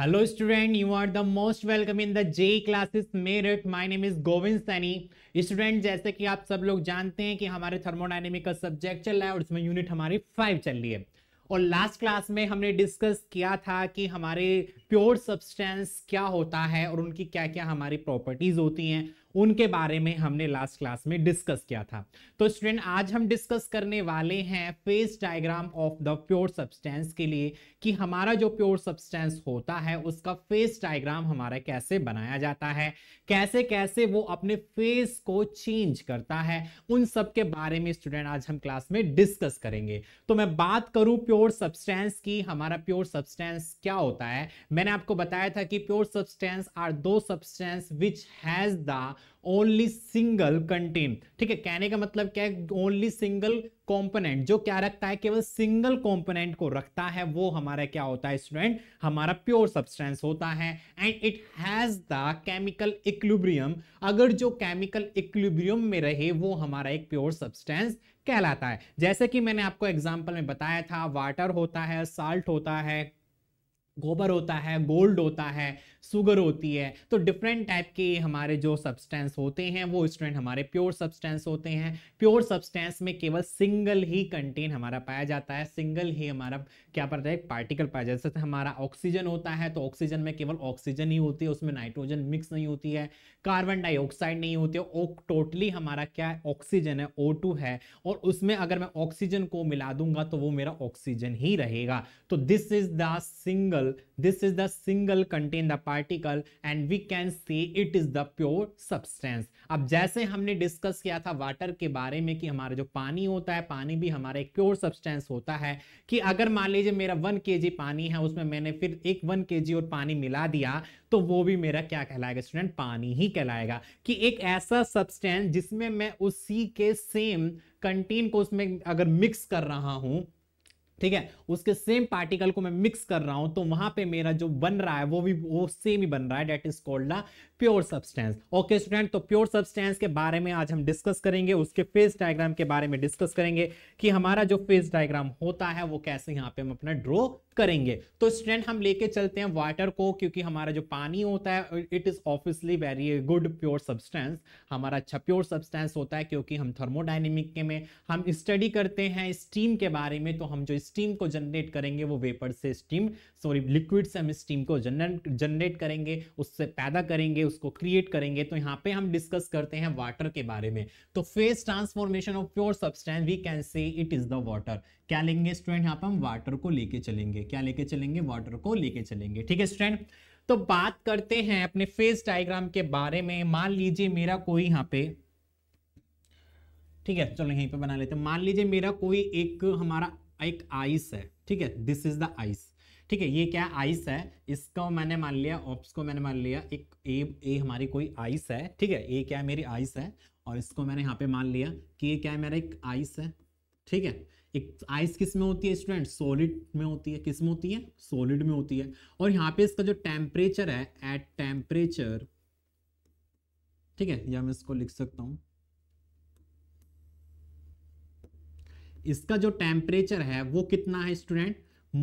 Hello student you are the most welcome in the J classes merit my name is Govind Saini student जैसे कि आप सब लोग जानते हैं कि हमारे थर्मोडाइनेमिक का सब्जेक्ट चल रहा है और उसमें यूनिट हमारी फाइव चल रही है और लास्ट क्लास में हमने डिस्कस किया था कि हमारे प्योर सब्सटेंस क्या होता है और उनकी क्या क्या हमारी प्रॉपर्टीज होती हैं उनके बारे में हमने लास्ट क्लास में डिस्कस किया था तो स्टूडेंट आज हम डिस्कस करने वाले हैं phase diagram of the pure substance के लिए कि हमारा जो प्योर सब्सटेंस होता है उसका फेस डायग्राम हमारा कैसे बनाया जाता है कैसे कैसे वो अपने फेस को चेंज करता है उन सब के बारे में स्टूडेंट आज हम क्लास में डिस्कस करेंगे तो मैं बात करूं प्योर सब्सटेंस की हमारा प्योर सब्सटेंस क्या होता है मैंने आपको बताया था कि pure substance are those substance which has the only single content ठीक है कहने का मतलब क्या है ओनली सिंगल कॉम्पोनेंट जो क्या रखता है केवल सिंगल कॉम्पोनेंट को रखता है वो हमारा क्या होता है स्टूडेंट हमारा प्योर सब्सटेंस होता है and it has the chemical equilibrium अगर जो केमिकल इक्विलिब्रियम में रहे वो हमारा एक प्योर सब्सटेंस कहलाता है जैसे कि मैंने आपको एग्जाम्पल में बताया था वाटर होता है साल्ट होता है गोबर होता है गोल्ड होता है सुगर होती है तो डिफरेंट टाइप के हमारे जो सब्सटेंस होते हैं वो स्टूडेंट हमारे प्योर सब्सटेंस होते हैं प्योर सब्सटेंस में केवल सिंगल ही कंटेन हमारा पाया जाता है सिंगल ही हमारा क्या पड़ता है पार्टिकल पाया जाता है जैसे हमारा ऑक्सीजन होता है तो ऑक्सीजन में केवल ऑक्सीजन ही होती है उसमें नाइट्रोजन मिक्स नहीं होती है कार्बन डाइऑक्साइड नहीं होती है टोटली हमारा क्या है ऑक्सीजन है ओ है और उसमें अगर मैं ऑक्सीजन को मिला दूंगा तो वो मेरा ऑक्सीजन ही रहेगा तो this is the single this is the single content the part particle and we can see it is the pure substance अब जैसे हमने डिस्कस किया था वाटर के बारे में कि हमारा जो पानी होता है पानी भी हमारा एक प्योर सब्सटेंस होता है कि अगर मान लीजिए मेरा वन के पानी है उसमें मैंने फिर एक वन के और पानी मिला दिया तो वो भी मेरा क्या कहलाएगा स्टूडेंट पानी ही कहलाएगा कि एक ऐसा सब्सटेंस जिसमें मैं उसी के सेम कंटेन को उसमें अगर मिक्स कर रहा हूं ठीक है उसके सेम पार्टिकल को मैं मिक्स कर रहा हूं तो वहां पे मेरा जो बन रहा है वो भी वो सेम ही बन रहा है that is called the pure substance okay student तो प्योर सब्सटेंस के बारे में आज हम डिस्कस करेंगे उसके फेस डायग्राम के बारे में डिस्कस करेंगे कि हमारा जो फेस डायग्राम होता है वो कैसे यहाँ पे हम अपना ड्रॉ करेंगे तो स्टूडेंट हम लेके चलते हैं वाटर को क्योंकि हमारा जो पानी होता है it is obviously very good pure substance हमारा अच्छा प्योर सब्सटेंस होता है क्योंकि हम थर्मोडाइनेमिक में हम स्टडी करते हैं स्टीम के बारे में तो हम जो स्टीम को जनरेट करेंगे वो वेपर से स्टीम सॉरी लिक्विड से हम स्टीम को जनरेट करेंगे उससे पैदा करेंगे उसको क्रिएट करेंगे तो यहाँ पे हम डिस्कस करते हैं वाटर के बारे में तो phase transformation of pure substance we can say it is the water क्या लेंगे स्टूडेंट यहाँ पे हम वाटर को लेके चलेंगे क्या लेके चलेंगे वाटर को लेके चलेंगे ठीक है स्टूडेंट तो बात करते हैं अपने फेस डायग्राम के बारे में मान लीजिए मेरा कोई यहाँ पे ठीक है चलो यहीं पे बना लेते हैं मान लीजिए मेरा कोई एक हमारा एक आइस है ठीक है दिस इज द आइस ठीक है ये क्या आइस है इसको मैंने मान लिया ऑप्स को मैंने मान लिया एक ए ए हमारी कोई आइस है ठीक है ए क्या है मेरी आइस है और इसको मैंने यहाँ पे मान लिया कि ये क्या है मेरा एक आइस है ठीक है एक आइस किस में होती है स्टूडेंट सॉलिड में होती है किस में होती है सॉलिड में होती है और यहाँ पे इसका जो टेम्परेचर है एट टेम्परेचर ठीक है या मैं इसको लिख सकता हूँ इसका जो टेम्परेचर है वो कितना है स्टूडेंट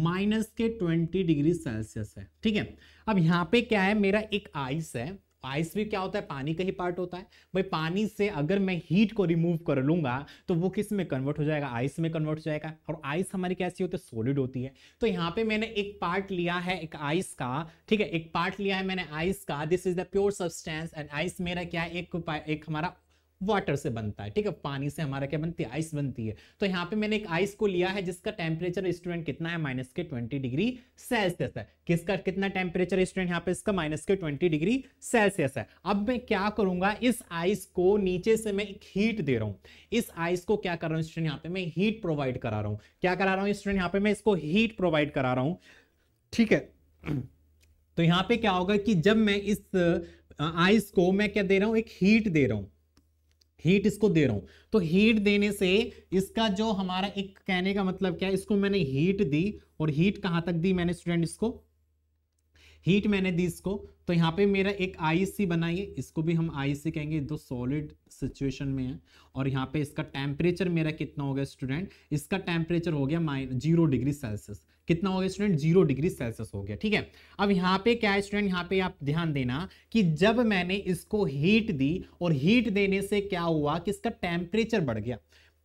माइनस के 20 डिग्री सेल्सियस है ठीक है अब यहाँ पे क्या है मेरा एक आइस है आइस भी क्या होता है पानी का ही पार्ट होता है भाई पानी से अगर मैं हीट को रिमूव कर लूंगा तो वो किस में कन्वर्ट हो जाएगा आइस में कन्वर्ट हो जाएगा और आइस हमारी कैसी होती है सॉलिड होती है तो यहाँ पे मैंने एक पार्ट लिया है एक आइस का ठीक है एक पार्ट लिया है मैंने आइस का this is the pure substance and ice मेरा क्या है एक, एक हमारा वाटर से बनता है ठीक है पानी से हमारा क्या बनती है आइस बनती है तो यहाँ पे मैंने एक आइस को लिया है जिसका टेम्परेचर स्टूडेंट कितना है माइनस के 20 डिग्री सेल्सियस है किसका कितना टेम्परेचर स्टूडेंट यहाँ पे इसका माइनस के 20 डिग्री सेल्सियस है अब मैं क्या करूंगा इस आइस को नीचे से मैं एक हीट दे रहा हूँ इस आइस को क्या कर रहा हूँ स्टूडेंट यहाँ पे मैं हीट प्रोवाइड करा रहा हूँ क्या करा रहा हूँ स्टूडेंट यहाँ पे मैं इसको हीट प्रोवाइड करा रहा हूँ ठीक है तो यहाँ पे क्या होगा कि जब मैं इस आइस uh, को मैं क्या दे रहा हूँ एक हीट दे रहा हूँ हीट इसको दे रहा हूं तो हीट देने से इसका जो हमारा एक कहने का मतलब क्या है इसको मैंने हीट दी और हीट कहाँ तक दी मैंने स्टूडेंट इसको हीट मैंने दी इसको तो यहाँ पे मेरा एक आईसी बनाइए इसको भी हम आईसी कहेंगे दो सॉलिड सिचुएशन में है और यहाँ पे इसका टेम्परेचर मेरा कितना हो गया स्टूडेंट इसका टेम्परेचर हो गया माइन जीरो डिग्री सेल्सियस कितना हो गया स्टूडेंट जीरो डिग्री सेल्सियस हो गया ठीक है अब यहाँ पे क्या है स्टूडेंट यहाँ पे आप ध्यान देना कि जब मैंने इसको हीट दी और हीट देने से क्या हुआ कि इसका टेम्परेचर बढ़ गया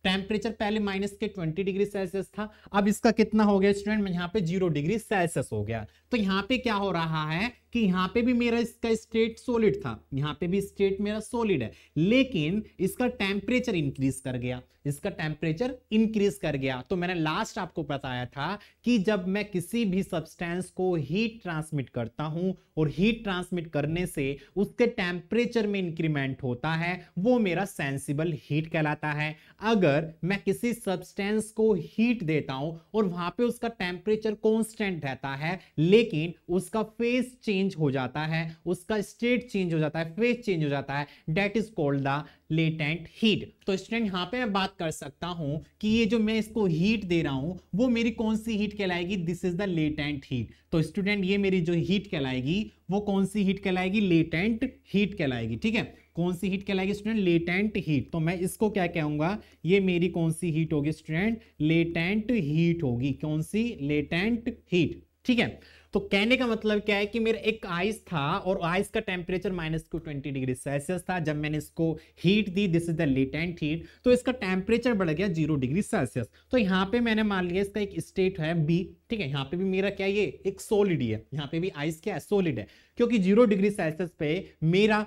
टेम्परेचर पहले माइनस के 20 डिग्री सेल्सियस था अब इसका कितना हो गया स्टूडेंट यहाँ पे जीरो डिग्री सेल्सियस हो गया तो यहाँ पे क्या हो रहा है कि यहाँ पे भी मेरा इसका स्टेट सोलिड था यहाँ पे भी स्टेट मेरा सोलिड है लेकिन इसका टेम्परेचर इंक्रीज कर गया इसका टेम्परेचर इंक्रीज कर गया तो मैंने लास्ट आपको बताया था कि जब मैं किसी भी सब्सटेंस को हीट ट्रांसमिट करता हूं और हीट ट्रांसमिट करने से उसके टेम्परेचर में इंक्रीमेंट होता है वो मेरा सेंसिबल हीट कहलाता है अगर मैं किसी सब्सटेंस को हीट देता हूं और वहां पे उसका टेम्परेचर कॉन्स्टेंट रहता है लेकिन उसका फेस चेंज चेंज हो जाता है उसका स्टेट चेंज हो जाता है फेज चेंज हो जाता है that is called the latent heat तो स्टूडेंट यहाँ पे मैं बात कर सकता हूँ कि ये जो मैं इसको हीट दे रहा हूँ वो मेरी कौन सी हीट कहलाएगी this is the latent heat तो स्टूडेंट ये मेरी जो हीट कहलाएगी वो कौन सी हीट कहलाएगी लेटेंट हीट कहलाएगी ठीक है कौन सी हीट कहलाएगी स्टूडेंट लेटेंट हीट तो मैं इसको क्या कहूंगा ये मेरी कौन सी हीट होगी स्टूडेंट लेटेंट हीट होगी कौन सी लेटेंट हीट ठीक है तो कहने का मतलब क्या है कि मेरा एक आइस था और आइस का temperature minus two twenty degree Celsius था जब मैंने इसको हीट दी this is the latent heat तो इसका टेम्परेचर बढ़ गया जीरो डिग्री सेल्सियस तो यहाँ पे मैंने मान लिया इसका एक स्टेट है बी ठीक है यहाँ पे भी मेरा क्या ये एक सोलिड है यहाँ पे भी आइस क्या है सोलिड है क्योंकि जीरो डिग्री सेल्सियस पे मेरा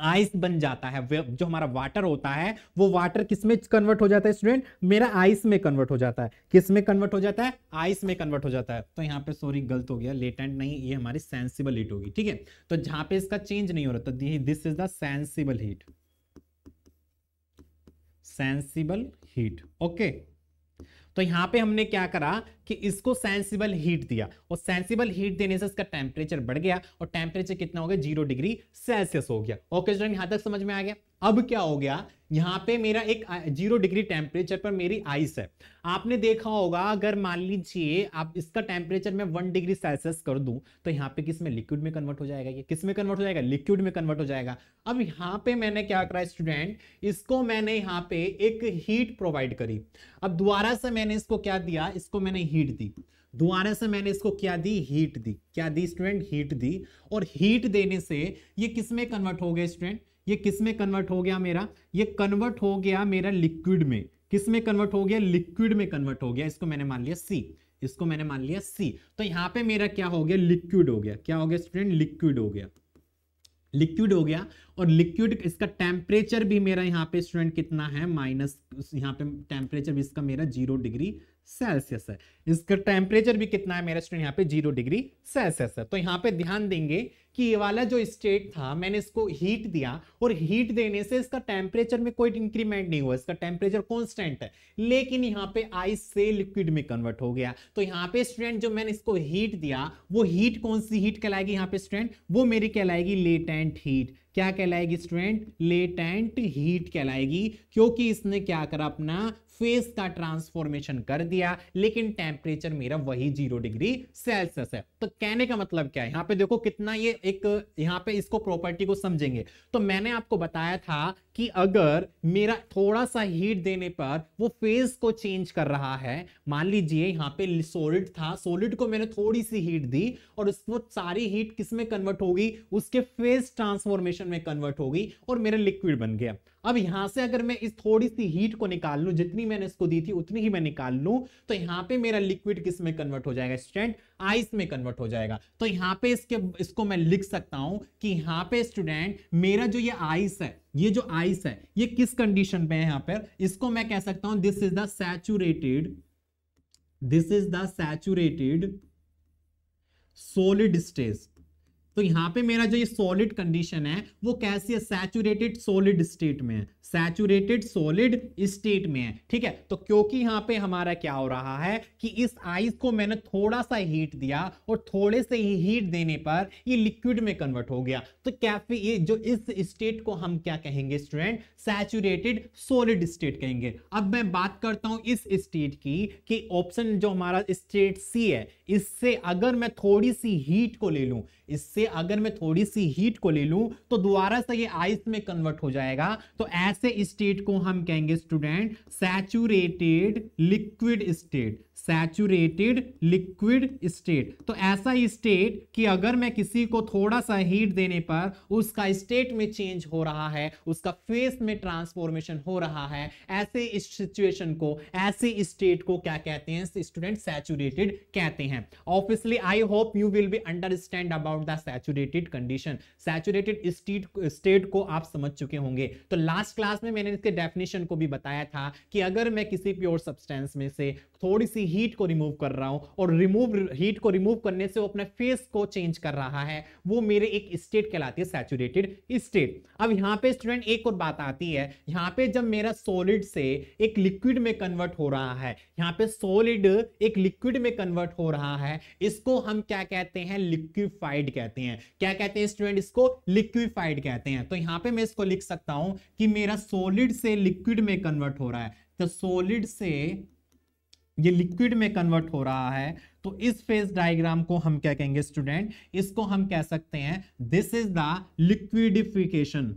आइस बन जाता है जो हमारा वाटर होता है वो वाटर किसमें कन्वर्ट हो जाता है स्टूडेंट मेरा आइस में कन्वर्ट हो जाता है किसमें कन्वर्ट हो जाता है आइस में कन्वर्ट हो जाता है तो यहाँ पे सॉरी गलत हो गया लेटेंट नहीं ये हमारी सेंसिबल हीट होगी ठीक है तो जहां पे इसका चेंज नहीं हो रहा तो this is the sensible heat sensible heat okay तो यहां पे हमने क्या करा कि इसको सेंसिबल हीट दिया और सेंसिबल हीट देने से इसका टेम्परेचर बढ़ गया और टेम्परेचर कितना हो गया जीरो डिग्री सेल्सियस हो गया ओके स्टूडेंट यहां तक समझ में आ गया अब क्या हो गया यहाँ पे मेरा एक जीरो डिग्री टेम्परेचर पर मेरी आइस है आपने देखा होगा अगर मान लीजिए आप इसका टेम्परेचर मैं वन डिग्री सेल्सियस कर दूं तो यहाँ पे किस में लिक्विड में कन्वर्ट हो जाएगा ये किस में कन्वर्ट हो जाएगा लिक्विड में कन्वर्ट हो जाएगा अब यहाँ पे मैंने क्या करा स्टूडेंट इसको मैंने यहाँ पे एक हीट प्रोवाइड करी अब दोबारा से मैंने इसको क्या दिया इसको मैंने हीट दी दोबारा से मैंने इसको क्या दी हीट दी क्या दी स्टूडेंट हीट दी और हीट देने से ये किस में कन्वर्ट हो गए स्टूडेंट ये किस में कन्वर्ट हो गया मेरा ये कन्वर्ट हो गया मेरा लिक्विड में किस में कन्वर्ट हो गया लिक्विड में कन्वर्ट हो गया इसको मैंने मान लिया सी इसको मैंने मान लिया सी तो यहां पे मेरा क्या हो गया लिक्विड हो गया क्या हो गया स्टूडेंट लिक्विड हो गया लिक्विड हो गया और लिक्विड इसका टेम्परेचर भी मेरा यहाँ पे स्टूडेंट कितना है माइनस यहाँ पे टेम्परेचर भी इसका मेरा जीरो डिग्री सेल्सियस है इसका टेम्परेचर भी कितना है मेरा स्टूडेंट यहाँ पे जीरो डिग्री सेल्सियस है तो यहाँ पे ध्यान देंगे कि ये वाला जो स्टेट था मैंने इसको हीट दिया और हीट देने से इसका टेम्परेचर में कोई इंक्रीमेंट नहीं हुआ इसका टेम्परेचर कॉन्स्टेंट है लेकिन यहाँ पे आइस से लिक्विड में कन्वर्ट हो गया तो यहाँ पे स्टूडेंट जो मैंने इसको हीट दिया वो हीट कौन सी हीट कहलाएगी यहाँ पे स्टूडेंट वो मेरी कहलाएगी लेटेंट हीट क्या कहलाएगी स्टूडेंट लेटेंट हीट कहलाएगी क्योंकि इसने क्या करा अपना फेस का ट्रांसफॉर्मेशन कर दिया लेकिन टेम्परेचर मेरा वही जीरो डिग्री सेल्सियस है तो कहने का मतलब क्या है यहाँ पे देखो कितना ये एक यहाँ पे इसको प्रॉपर्टी को समझेंगे तो मैंने आपको बताया था कि अगर मेरा थोड़ा सा हीट देने पर वो फेज को चेंज कर रहा है मान लीजिए यहाँ पे सोलिड था सोलिड को मैंने थोड़ी सी हीट दी और उसको सारी हीट किसमें कन्वर्ट होगी उसके फेज ट्रांसफॉर्मेशन में कन्वर्ट होगी और मेरा लिक्विड बन गया अब यहां से अगर मैं इस थोड़ी सी हीट को निकाल लू जितनी मैंने इसको दी थी उतनी ही मैं निकाल लू तो यहां पे मेरा लिक्विड किस में कन्वर्ट हो जाएगा स्टूडेंट आइस में कन्वर्ट हो जाएगा तो यहां पे इसके इसको मैं लिख सकता हूं कि यहां पे स्टूडेंट मेरा जो ये आइस है ये जो आइस है ये किस कंडीशन पे है यहां पर इसको मैं कह सकता हूं this is the saturated this is the saturated solid stage तो यहाँ पे मेरा जो ये सॉलिड कंडीशन है वो कैसी है सैचुरेटेड सॉलिड स्टेट में है सैचुरेटेड सॉलिड स्टेट में है ठीक है तो क्योंकि यहाँ पे हमारा क्या हो रहा है कि इस आइस को मैंने थोड़ा सा हीट दिया और थोड़े से ही हीट देने पर ये लिक्विड में कन्वर्ट हो गया तो कैफे ये जो इस स्टेट को हम क्या कहेंगे स्टूडेंट सैचुरेटेड सोलिड स्टेट कहेंगे अब मैं बात करता हूं इस स्टेट की कि ऑप्शन जो हमारा स्टेट सी है इससे अगर मैं थोड़ी सी हीट को ले लूं इससे अगर मैं थोड़ी सी हीट को ले लूं तो दोबारा से ये आइस में कन्वर्ट हो जाएगा तो ऐसे स्टेट को हम कहेंगे student saturated liquid state saturated liquid state तो ऐसा स्टेट कि अगर मैं किसी को थोड़ा सा हीट देने पर उसका स्टेट में चेंज हो रहा है उसका फेस में ट्रांसफॉर्मेशन हो रहा है ऐसे इस सिचुएशन को ऐसे स्टेट को क्या कहते हैं स्टूडेंट सैचुरेटेड कहते हैं obviously I hope you will be understand about the saturated condition saturated state state को आप समझ चुके होंगे तो लास्ट क्लास में मैंने इसके डेफिनेशन को भी बताया था कि अगर मैं किसी प्योर सब्सटेंस में से थोड़ी सी हीट को रिमूव कर रहा हूं और रिमूव हीट को रिमूव करने से वो अपने फेस को चेंज कर रहा है वो मेरे एक स्टेट कहलाती है सैचुरेटेड स्टेट अब यहाँ पे स्टूडेंट एक और बात आती है यहाँ पे जब मेरा सॉलिड से एक लिक्विड में कन्वर्ट हो रहा है यहाँ पे सॉलिड एक लिक्विड में कन्वर्ट हो रहा है इसको हम क्या कहते हैं लिक्विफाइड कहते हैं क्या कहते हैं स्टूडेंट इसको लिक्विफाइड कहते हैं तो यहाँ पे मैं इसको लिख सकता हूं कि मेरा सॉलिड से लिक्विड में कन्वर्ट हो रहा है तो सॉलिड से ये लिक्विड में कन्वर्ट हो रहा है तो इस फेज डायग्राम को हम क्या कहेंगे स्टूडेंट इसको हम कह सकते हैं this is the liquidification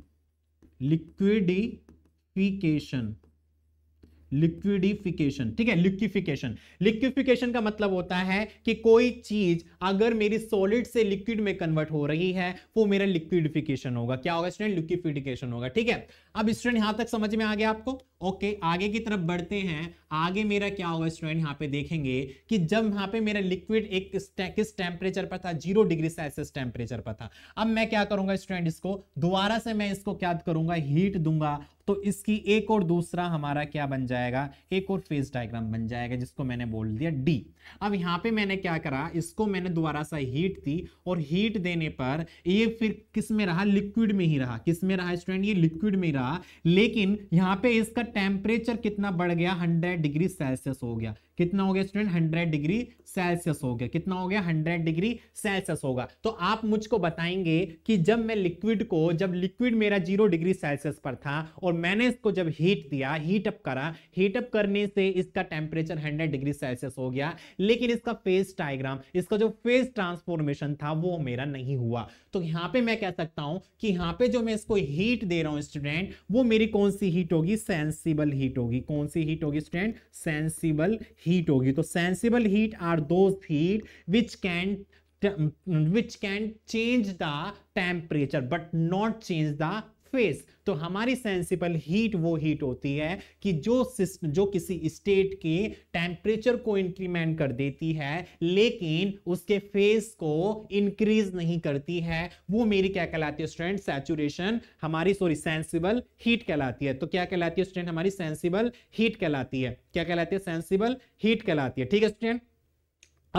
liquidification liquidification ठीक है लिक्विफिकेशन लिक्विफिकेशन का मतलब होता है कि कोई चीज अगर मेरी सॉलिड से लिक्विड में कन्वर्ट हो रही है वो मेरा लिक्विडिफिकेशन होगा क्या होगा स्टूडेंट लिक्विफिकेशन होगा ठीक है अब स्टूडेंट यहां तक समझ में आ गया आपको ओके okay, आगे की तरफ बढ़ते हैं आगे मेरा क्या होगा स्टूडेंट यहाँ पे देखेंगे कि जब यहाँ पे मेरा लिक्विड एक किस टेम्परेचर पर था जीरो डिग्री सेल्सियस टेम्परेचर पर था अब मैं क्या करूंगा स्टूडेंट इसको दोबारा से मैं इसको क्या करूंगा हीट दूंगा तो इसकी एक और दूसरा हमारा क्या बन जाएगा एक और फेज डायग्राम बन जाएगा जिसको मैंने बोल दिया डी अब यहाँ पे मैंने क्या करा इसको मैंने दोबारा सा हीट दी और हीट देने पर ये फिर किस में रहा लिक्विड में ही रहा किस में रहा स्टूडेंट ये लिक्विड में रहा लेकिन यहाँ पे इसका टेम्परेचर कितना बढ़ गया 100 डिग्री सेल्सियस हो गया कितना हो गया स्टूडेंट 100 डिग्री सेल्सियस हो गया कितना हो गया 100 डिग्री सेल्सियस होगा तो आप मुझको बताएंगे कि जब मैं लिक्विड को जब लिक्विड मेरा जीरो डिग्री सेल्सियस पर था और मैंने इसको जब हीट दिया हीटअप करा हीटअप करने से इसका टेम्परेचर हंड्रेड डिग्री सेल्सियस हो गया लेकिन इसका फेस डायग्राम इसका जो फेस ट्रांसफॉर्मेशन था वो मेरा नहीं हुआ तो यहाँ पे मैं कह सकता हूँ कि यहाँ पे जो मैं इसको हीट दे रहा हूँ स्टूडेंट वो मेरी कौन सी हीट होगी सेंस सेंसिबल हीट होगी कौन सी हीट होगी स्टूडेंट सेंसिबल हीट होगी तो sensible heat are those heat which can which can change the temperature but not change the phase तो हमारी सेंसिबल हीट वो हीट होती है कि जो सिस्ट जो किसी स्टेट के टेम्परेचर को इंक्रीमेंट कर देती है लेकिन उसके फेस को इंक्रीज नहीं करती है वो मेरी क्या कहलाती है स्ट्रेंड सैचुरेशन हमारी सॉरी सेंसिबल हीट कहलाती है तो क्या कहलाती है स्ट्रेंड हमारी सेंसिबल हीट कहलाती है क्या कहलाती है सेंसिबल हीट कहलाती है ठीक है स्ट्रेंड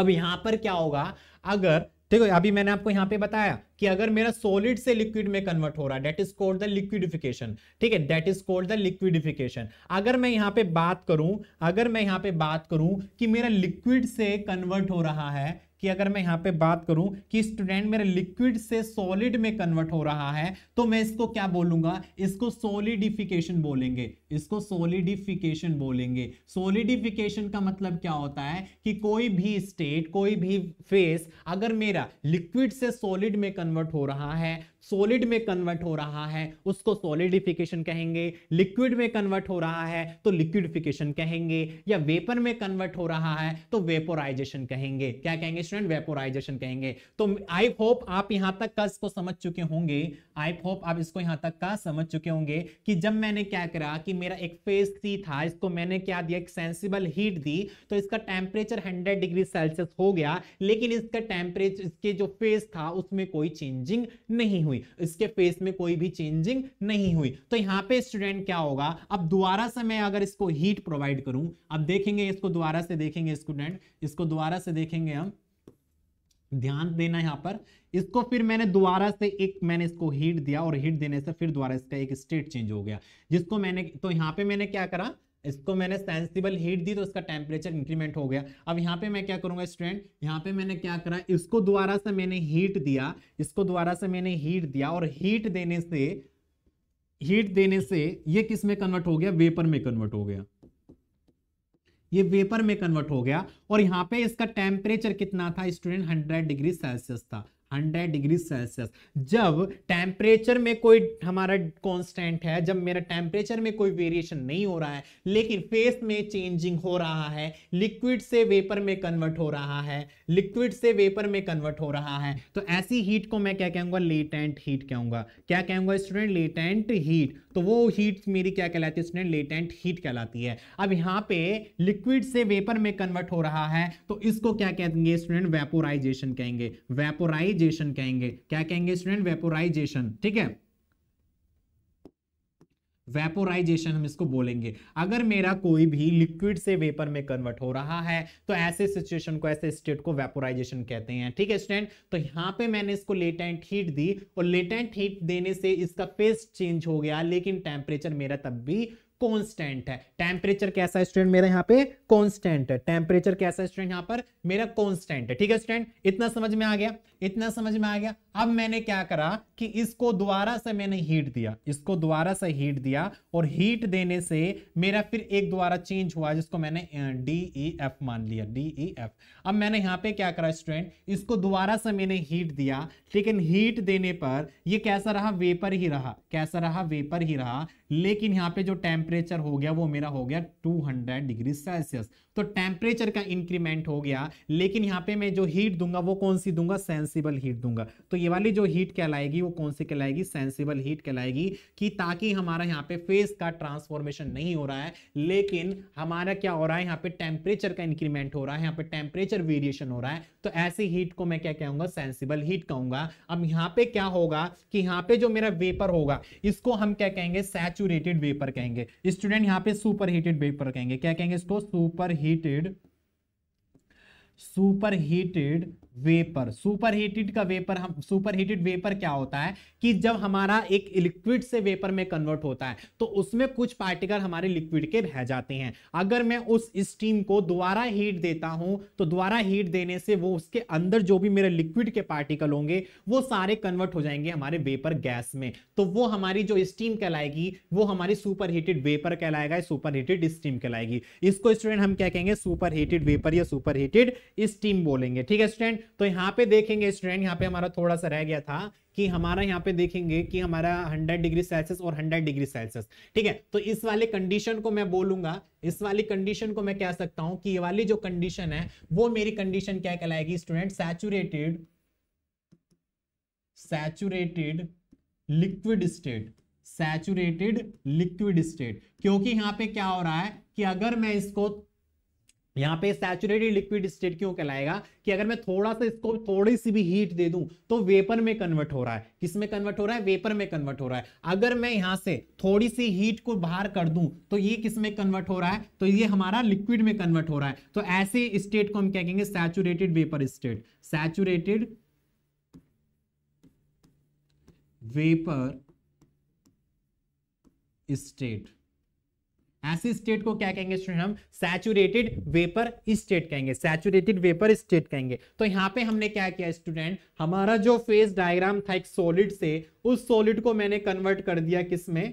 अब यहां पर क्या होगा अगर ठीक है अभी मैंने आपको यहाँ पे बताया कि अगर मेरा सॉलिड से लिक्विड में कन्वर्ट हो रहा है that is called the liquidification ठीक है that is called the liquidification अगर मैं यहाँ पे बात करूं अगर मैं यहाँ पे बात करूं कि मेरा लिक्विड से कन्वर्ट हो रहा है कि अगर मैं यहाँ पे बात करूं कि स्टूडेंट मेरे लिक्विड से सॉलिड में कन्वर्ट हो रहा है तो मैं इसको क्या बोलूंगा इसको सोलिडिफिकेशन बोलेंगे इसको सोलिडिफिकेशन बोलेंगे सोलिडिफिकेशन का मतलब क्या होता है कि कोई भी स्टेट कोई भी फेस अगर मेरा लिक्विड से सॉलिड में कन्वर्ट हो रहा है सॉलिड में कन्वर्ट हो रहा है उसको सॉलिडिफिकेशन कहेंगे लिक्विड में कन्वर्ट हो रहा है तो लिक्विडिफिकेशन कहेंगे या वेपर में कन्वर्ट हो रहा है तो वेपोराइजेशन कहेंगे क्या कहेंगे स्टूडेंट वेपोराइजेशन कहेंगे तो आई होप आप यहां तक का इसको समझ चुके होंगे आई होप आप इसको यहां तक का समझ चुके होंगे कि जब मैंने क्या करा कि मेरा एक फेज सी था इसको मैंने क्या दिया एक सेंसिबल हीट दी तो इसका टेम्परेचर हंड्रेड डिग्री सेल्सियस हो गया लेकिन इसका टेम्परेचर इसके जो फेज था उसमें कोई चेंजिंग नहीं हुई हुई इसके फेस में कोई भी चेंजिंग नहीं हुई तो यहाँ पे स्टूडेंट क्या होगा अब दोबारा से मैं अगर इसको हीट प्रोवाइड करूं अब देखेंगे इसको दोबारा से देखेंगे स्टूडेंट इसको दोबारा से देखेंगे हम ध्यान देना यहाँ पर इसको फिर मैंने दोबारा से एक मैंने इसको हीट दिया और हीट देने से फिर दोबारा इसका एक स्टेट चेंज हो गया जिसको मैंने तो यहाँ पे मैंने क्या करा इसको मैंने सेंसिबल हीट दी तो उसका टेम्परेचर इंक्रीमेंट हो गया अब यहाँ पे मैं क्या करूंगा स्टूडेंट यहाँ पे मैंने क्या करा इसको द्वारा से मैंने हीट दिया इसको दोबारा से मैंने हीट दिया और हीट देने से हीट देने से ये किस में कन्वर्ट हो गया वेपर में कन्वर्ट हो गया ये वेपर में कन्वर्ट हो गया और यहाँ पे इसका टेम्परेचर कितना था स्टूडेंट हंड्रेड डिग्री सेल्सियस था 100 डिग्री सेल्सियस जब टेम्परेचर में कोई हमारा कांस्टेंट है जब मेरा टेम्परेचर में कोई वेरिएशन नहीं हो रहा है लेकिन फेस में चेंजिंग हो रहा है लिक्विड से वेपर में कन्वर्ट हो रहा है लिक्विड से वेपर में कन्वर्ट हो रहा है तो ऐसी हीट को मैं क्या कहूँगा लेटेंट हीट कहूँगा क्या कहूँगा स्टूडेंट लेटेंट हीट तो वो हीट मेरी क्या कहलाती है स्टूडेंट लेटेंट हीट कहलाती है अब यहाँ पे लिक्विड से वेपर में कन्वर्ट हो रहा है तो इसको क्या कहेंगे स्टूडेंट वेपोराइजेशन कहेंगे वेपोराइज वेपोराइजेशन कहेंगे क्या कहेंगे स्टूडेंट वेपोराइजेशन ठीक है वेपोराइजेशन हम इसको बोलेंगे अगर मेरा कोई भी लिक्विड से वेपर में कन्वर्ट हो रहा है तो ऐसे सिचुएशन को ऐसे स्टेट को वेपोराइजेशन कहते हैं ठीक है स्टूडेंट तो यहां पे मैंने इसको लेटेंट हीट दी और लेटेंट हीट देने से इसका फेस चेंज हो गया लेकिन टेम्परेचर मेरा तब भी कॉन्स्टेंट है टेम्परेचर कैसा है स्टूडेंट मेरा यहाँ पे कॉन्स्टेंट है टेम्परेचर कैसा है स्टूडेंट यहाँ पर मेरा कॉन्स्टेंट है ठीक है स्टूडेंट इतना समझ में आ गया इतना समझ में आ गया अब मैंने क्या करा कि इसको दोबारा से मैंने हीट दिया इसको दोबारा से हीट दिया और हीट देने से मेरा फिर एक दोबारा चेंज हुआ जिसको मैंने डी ई एफ मान लिया डी ई एफ अब मैंने यहाँ पे क्या करा स्टूडेंट इसको दोबारा से मैंने हीट दिया लेकिन हीट देने पर ये कैसा रहा वेपर ही रहा कैसा रहा वेपर ही रहा लेकिन यहाँ पे जो टेम्परेचर हो गया वो मेरा हो गया 200 डिग्री सेल्सियस तो टेम्परेचर का इंक्रीमेंट हो गया लेकिन यहाँ पे मैं जो हीट दूंगा वो कौन सी दूंगा सेंसिबल हीट दूंगा तो ये वाली जो हीट कहलाएगी वो कौन सी कहलाएगी सेंसिबल हीट कहलाएगी कि ताकि हमारा यहाँ पे फेस का ट्रांसफॉर्मेशन नहीं हो रहा है लेकिन हमारा क्या हो रहा है यहाँ पे टेम्परेचर का इंक्रीमेंट हो रहा है यहाँ पे टेम्परेचर वेरिएशन हो रहा है तो ऐसी हीट को मैं क्या कहूंगा सेंसिबल हीट कहूंगा अब यहाँ पे क्या होगा कि यहाँ पे जो मेरा वेपर होगा इसको हम क्या कहेंगे सैचुरेटेड वेपर कहेंगे स्टूडेंट यहाँ पे सुपर हीटेड वेपर कहेंगे क्या कहेंगे इसको superheated superheated vapour superheated का वेपर हम सुपर हीटेड वेपर क्या होता है कि जब हमारा एक लिक्विड से वेपर में कन्वर्ट होता है तो उसमें कुछ पार्टिकल हमारे लिक्विड के रह जाते हैं अगर मैं उस स्टीम को दोबारा हीट देता हूं तो दोबारा हीट देने से वो उसके अंदर जो भी मेरे लिक्विड के पार्टिकल होंगे वो सारे कन्वर्ट हो जाएंगे हमारे वेपर गैस में तो वो हमारी जो स्टीम कहलाएगी वो हमारी सुपर हीटेड वेपर कहलाएगा सुपर हीटेड स्टीम कहलाएगी इसको स्टूडेंट हम क्या कहेंगे सुपर हीटेड वेपर या सुपर हीटेड स्टीम बोलेंगे ठीक है स्टूडेंट तो यहाँ पे देखेंगे स्टूडेंट यहाँ पे हमारा थोड़ा सा रह गया था कि हमारा यहाँ पे देखेंगे कि हमारा 100 डिग्री सेल्सियस और 100 डिग्री सेल्सियस ठीक है तो इस वाले कंडीशन को मैं बोलूंगा इस वाली कंडीशन को मैं कह सकता हूं कि ये वाली जो कंडीशन है वो मेरी कंडीशन क्या कहलाएगी student saturated saturated liquid state saturated liquid state क्योंकि यहां पे क्या हो रहा है कि अगर मैं इसको यहाँ पे सैचुरेटेड लिक्विड स्टेट क्यों कहलाएगा कि अगर मैं थोड़ा सा इसको थोड़ी सी भी हीट दे दूं तो वेपर में कन्वर्ट हो रहा है किस में कन्वर्ट हो रहा है वेपर में कन्वर्ट हो रहा है अगर मैं यहाँ से थोड़ी सी हीट को बाहर कर दूं तो ये किस में कन्वर्ट हो रहा है तो ये हमारा लिक्विड में कन्वर्ट हो रहा है तो ऐसे स्टेट को हम क्या कहेंगे saturated vapour state saturated vapour state ऐसी स्टेट को क्या कहेंगे स्टूडेंट हम सैचुरेटेड वेपर स्टेट कहेंगे सैचुरेटेड वेपर स्टेट कहेंगे तो यहाँ पे हमने क्या किया स्टूडेंट हमारा जो फेस डायग्राम था एक सॉलिड से उस सॉलिड को मैंने कन्वर्ट कर दिया किसमें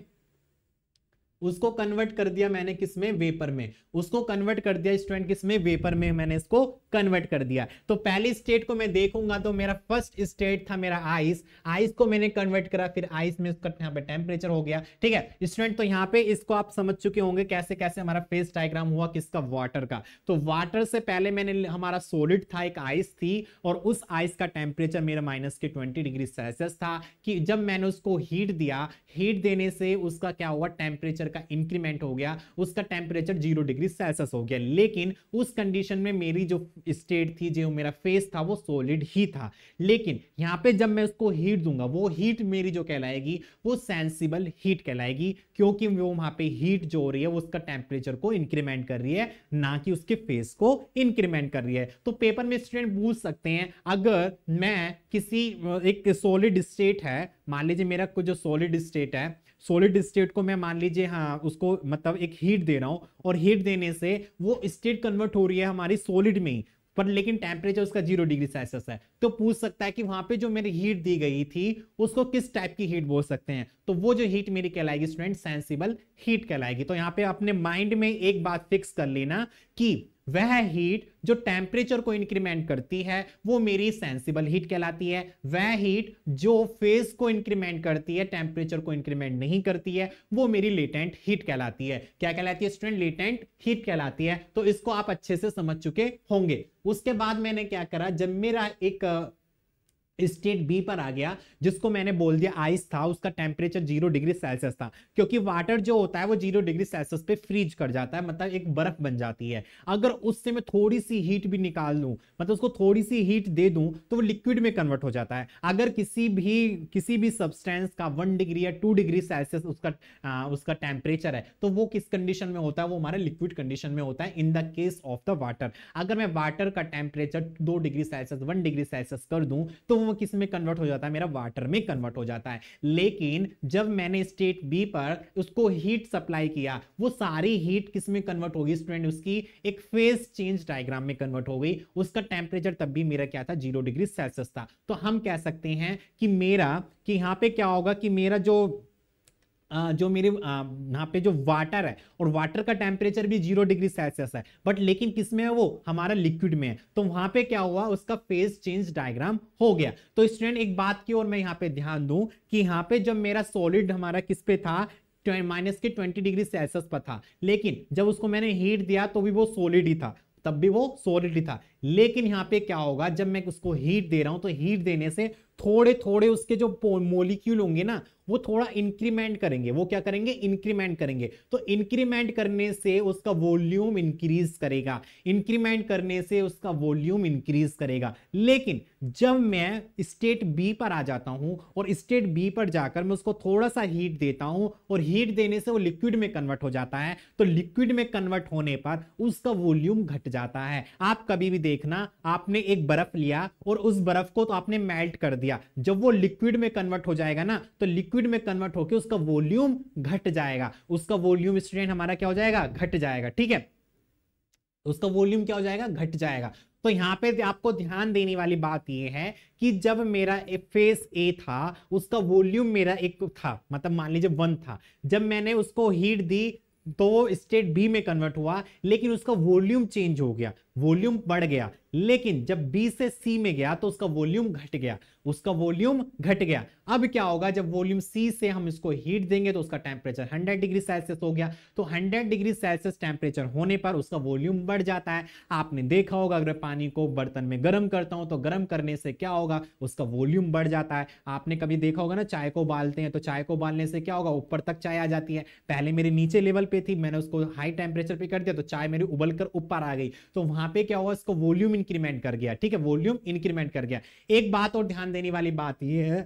उसको कन्वर्ट कर दिया मैंने किसमें वेपर में उसको कन्वर्ट कर दिया स्टूडेंट किसमें वेपर में मैंने इसको कन्वर्ट कर दिया तो पहली स्टेट को मैं देखूंगा तो मेरा फर्स्ट स्टेट था मेरा आइस आइस को मैंने कन्वर्ट करा फिर आइस में उसका यहाँ पे टेम्परेचर हो गया ठीक है स्टूडेंट तो यहाँ पे इसको आप समझ चुके होंगे कैसे कैसे हमारा फेस डायग्राम हुआ किसका वाटर का तो वाटर से पहले मैंने हमारा सोलिड था एक आइस थी और उस आइस का टेम्परेचर मेरा माइनस के ट्वेंटी डिग्री सेल्सियस था कि जब मैंने उसको हीट दिया हीट देने से उसका क्या हुआ टेम्परेचर टेम्परेचर का इंक्रीमेंट हो गया उसका टेम्परेचर जीरो डिग्री सेल्सियस हो गया लेकिन उस कंडीशन में मेरी जो स्टेट थी जो मेरा फेस था वो सॉलिड ही था लेकिन यहाँ पे जब मैं उसको हीट दूंगा वो हीट मेरी जो कहलाएगी वो सेंसिबल हीट कहलाएगी क्योंकि वो वहां पे हीट जो हो रही है वो उसका टेम्परेचर को इंक्रीमेंट कर रही है ना कि उसके फेस को इंक्रीमेंट कर रही है तो पेपर में स्टूडेंट पूछ सकते हैं अगर मैं किसी एक सॉलिड स्टेट है मान लीजिए मेरा कुछ जो सॉलिड स्टेट है सॉलिड स्टेट को मैं मान लीजिए हाँ उसको मतलब एक हीट दे रहा हूँ और हीट देने से वो स्टेट कन्वर्ट हो रही है हमारी सॉलिड में ही पर लेकिन टेम्परेचर उसका जीरो डिग्री सेल्सियस है तो पूछ सकता है कि वहां पे जो मेरी हीट दी गई थी उसको किस टाइप की हीट बोल सकते हैं तो वो जो हीट मेरी कहलाएगी स्टूडेंट सेंसिबल हीट कहलाएगी तो यहाँ पे अपने माइंड में एक बात फिक्स कर लेना कि वह हीट जो टेम्परेचर को इंक्रीमेंट करती है वो मेरी सेंसिबल हीट कहलाती है वह हीट जो फेज को इंक्रीमेंट करती है टेम्परेचर को इंक्रीमेंट नहीं करती है वो मेरी लेटेंट हीट कहलाती है क्या कहलाती है स्टूडेंट लेटेंट हीट कहलाती है तो इसको आप अच्छे से समझ चुके होंगे उसके बाद मैंने क्या करा जब मेरा एक uh, स्टेट बी पर आ गया जिसको मैंने बोल दिया आइस था उसका टेम्परेचर जीरो डिग्री सेल्सियस था क्योंकि वाटर जो होता है वो जीरो डिग्री सेल्सियस पे फ्रीज कर जाता है मतलब एक बर्फ बन जाती है अगर उससे मैं थोड़ी सी हीट भी निकाल लूँ मतलब उसको थोड़ी सी हीट दे दूँ तो वो लिक्विड में कन्वर्ट हो जाता है अगर किसी भी किसी भी सब्सटेंस का वन डिग्री या टू डिग्री सेल्सियस उसका आ, उसका टेम्परेचर है तो वो किस कंडीशन में होता है वो हमारे लिक्विड कंडीशन में होता है in the case of the water अगर मैं वाटर का टेम्परेचर दो degree Celsius one degree Celsius कर दूँ तो वो किस में कन्वर्ट हो जाता है मेरा वाटर में कन्वर्ट हो जाता है लेकिन जब मैंने स्टेट बी पर उसको हीट सप्लाई किया वो सारी हीट किस में कन्वर्ट होगी स्टूडेंट उसकी एक फेज चेंज डायग्राम में कन्वर्ट हो गई उसका टेम्परेचर तब भी मेरा क्या था जीरो डिग्री सेल्सियस था तो हम कह सकते हैं कि मेरा कि यहाँ पे क्या होगा कि मेरा जो जो मेरे यहाँ पे जो वाटर है और वाटर का टेम्परेचर भी जीरो डिग्री सेल्सियस है बट लेकिन किस में है वो हमारा लिक्विड में है तो वहां पे क्या हुआ उसका फेज चेंज डायग्राम हो गया तो स्टूडेंट एक बात की और मैं यहाँ पे ध्यान दूं कि यहाँ पे जब मेरा सॉलिड हमारा किस पे था माइनस के ट्वेंटी डिग्री सेल्सियस पर था लेकिन जब उसको मैंने हीट दिया तो भी वो सोलिड ही था तब भी वो सोलिड ही था लेकिन यहाँ पे क्या होगा जब मैं उसको हीट दे रहा हूं तो हीट देने से थोड़े थोड़े उसके जो मोलिक्यूल होंगे ना वो थोड़ा इंक्रीमेंट करेंगे वो क्या करेंगे इंक्रीमेंट करेंगे तो इंक्रीमेंट करने से उसका वॉल्यूम इंक्रीज करेगा इंक्रीमेंट करने से उसका वॉल्यूम इंक्रीज करेगा लेकिन जब मैं स्टेट बी पर आ जाता हूं और स्टेट बी पर जाकर मैं उसको थोड़ा सा हीट देता हूं और हीट देने से वो लिक्विड में कन्वर्ट हो जाता है तो लिक्विड में कन्वर्ट होने पर उसका वॉल्यूम घट जाता है आप कभी भी देखना आपने एक बर्फ लिया और उस बर्फ को तो आपने मेल्ट कर दिया दिया जब वो लिक्विड में कन्वर्ट हो जाएगा ना तो लिक्विड में कन्वर्ट होकर उसका वॉल्यूम घट जाएगा उसका वॉल्यूम स्टूडेंट हमारा क्या हो जाएगा घट जाएगा ठीक है उसका वॉल्यूम क्या हो जाएगा घट जाएगा तो यहां पे आपको ध्यान देने वाली बात यह है कि जब मेरा फेस ए था उसका वॉल्यूम मेरा एक था मतलब मान लीजिए वन था जब मैंने उसको हीट दी तो स्टेट बी में कन्वर्ट हुआ लेकिन उसका वॉल्यूम चेंज हो गया वॉल्यूम बढ़ गया लेकिन जब बी से सी में गया तो उसका वॉल्यूम घट गया उसका वॉल्यूम घट गया अब क्या होगा जब वॉल्यूम सी से हम इसको हीट देंगे तो उसका टेम्परेचर 100 डिग्री सेल्सियस हो गया तो 100 डिग्री सेल्सियस टेम्परेचर होने पर उसका वॉल्यूम बढ़ जाता है आपने देखा होगा अगर पानी को बर्तन में गर्म करता हूं तो गर्म करने से क्या होगा उसका वॉल्यूम बढ़ जाता है आपने कभी देखा होगा ना चाय को उबालते हैं तो चाय को उबालने से क्या होगा ऊपर तक चाय आ जाती है पहले मेरे नीचे लेवल पे थी मैंने उसको हाई टेम्परेचर पे कर दिया तो चाय मेरी उबल ऊपर आ गई तो वहां यहाँ पे क्या हुआ इसको वॉल्यूम इंक्रीमेंट कर गया ठीक है वॉल्यूम इंक्रीमेंट कर गया एक बात और ध्यान देने वाली बात यह है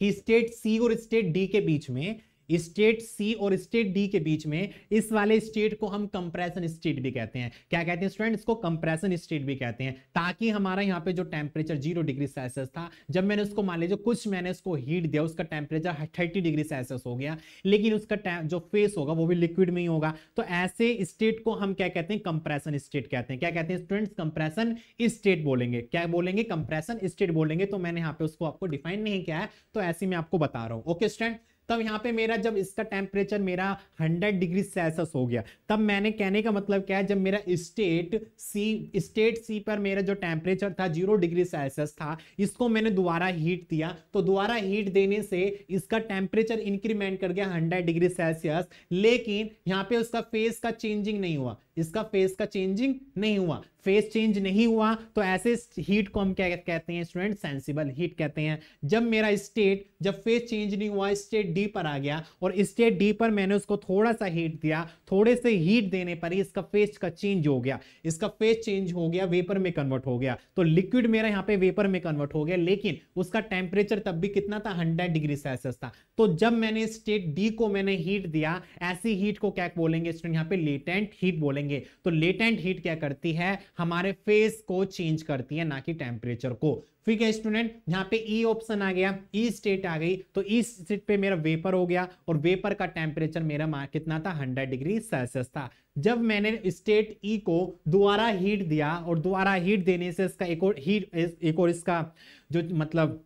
कि स्टेट सी और स्टेट डी के बीच में स्टेट सी और स्टेट डी के बीच में इस वाले स्टेट को हम कंप्रेशन स्टेट भी कहते हैं क्या कहते हैं स्टूडेंट इसको कंप्रेशन स्टेट भी कहते हैं ताकि हमारा यहाँ पे जो टेम्परेचर जीरो डिग्री सेल्सियस था जब मैंने उसको मान लीजिए कुछ मैंने उसको हीट दिया उसका टेम्परेचर थर्टी डिग्री सेल्सियस हो गया लेकिन उसका जो फेस होगा वो भी लिक्विड में ही होगा तो ऐसे स्टेट को हम क्या कहते हैं कंप्रेशन स्टेट कहते हैं क्या कहते हैं स्टूडेंट्स कंप्रेशन स्टेट बोलेंगे क्या बोलेंगे कंप्रेशन स्टेट बोलेंगे तो मैंने यहाँ पे उसको आपको डिफाइन नहीं किया है तो ऐसे में आपको बता रहा हूँ ओके स्टूडेंट तब यहाँ पे मेरा जब इसका टेम्परेचर मेरा 100 डिग्री सेल्सियस हो गया तब मैंने कहने का मतलब क्या है जब मेरा स्टेट सी स्टेट सी पर मेरा जो टेम्परेचर था जीरो डिग्री सेल्सियस था इसको मैंने दोबारा हीट दिया तो दोबारा हीट देने से इसका टेम्परेचर इंक्रीमेंट कर गया हंड्रेड डिग्री सेल्सियस लेकिन यहाँ पे उसका फेस का चेंजिंग नहीं हुआ इसका फेस का चेंजिंग नहीं हुआ फेस चेंज नहीं हुआ तो ऐसे हीट को हम क्या कहते हैं स्टूडेंट सेंसिबल हीट कहते हैं जब मेरा स्टेट जब फेस चेंज नहीं हुआ स्टेट डी पर आ गया और स्टेट डी पर मैंने उसको थोड़ा सा हीट दिया थोड़े से हीट देने पर ही इसका फेस का चेंज हो गया इसका फेस चेंज हो गया वेपर में कन्वर्ट हो गया तो लिक्विड मेरा यहाँ पे वेपर में कन्वर्ट हो गया लेकिन उसका टेम्परेचर तब भी कितना था हंड्रेड डिग्री सेल्सियस था तो जब मैंने स्टेट डी को मैंने हीट दिया ऐसी हीट को क्या बोलेंगे स्टूडेंट यहाँ पे लेटेंट हीट बोलेंगे करेंगे तो लेटेंट हीट क्या करती है हमारे फेस को चेंज करती है ना कि टेम्परेचर को ठीक है स्टूडेंट यहाँ पे ई e ऑप्शन आ गया ई e स्टेट आ गई तो ई e स्टेट पे मेरा वेपर हो गया और वेपर का टेम्परेचर मेरा कितना था 100 डिग्री सेल्सियस था जब मैंने स्टेट ई e को दोबारा हीट दिया और दोबारा हीट देने से इसका एक और हीट एक और इसका जो मतलब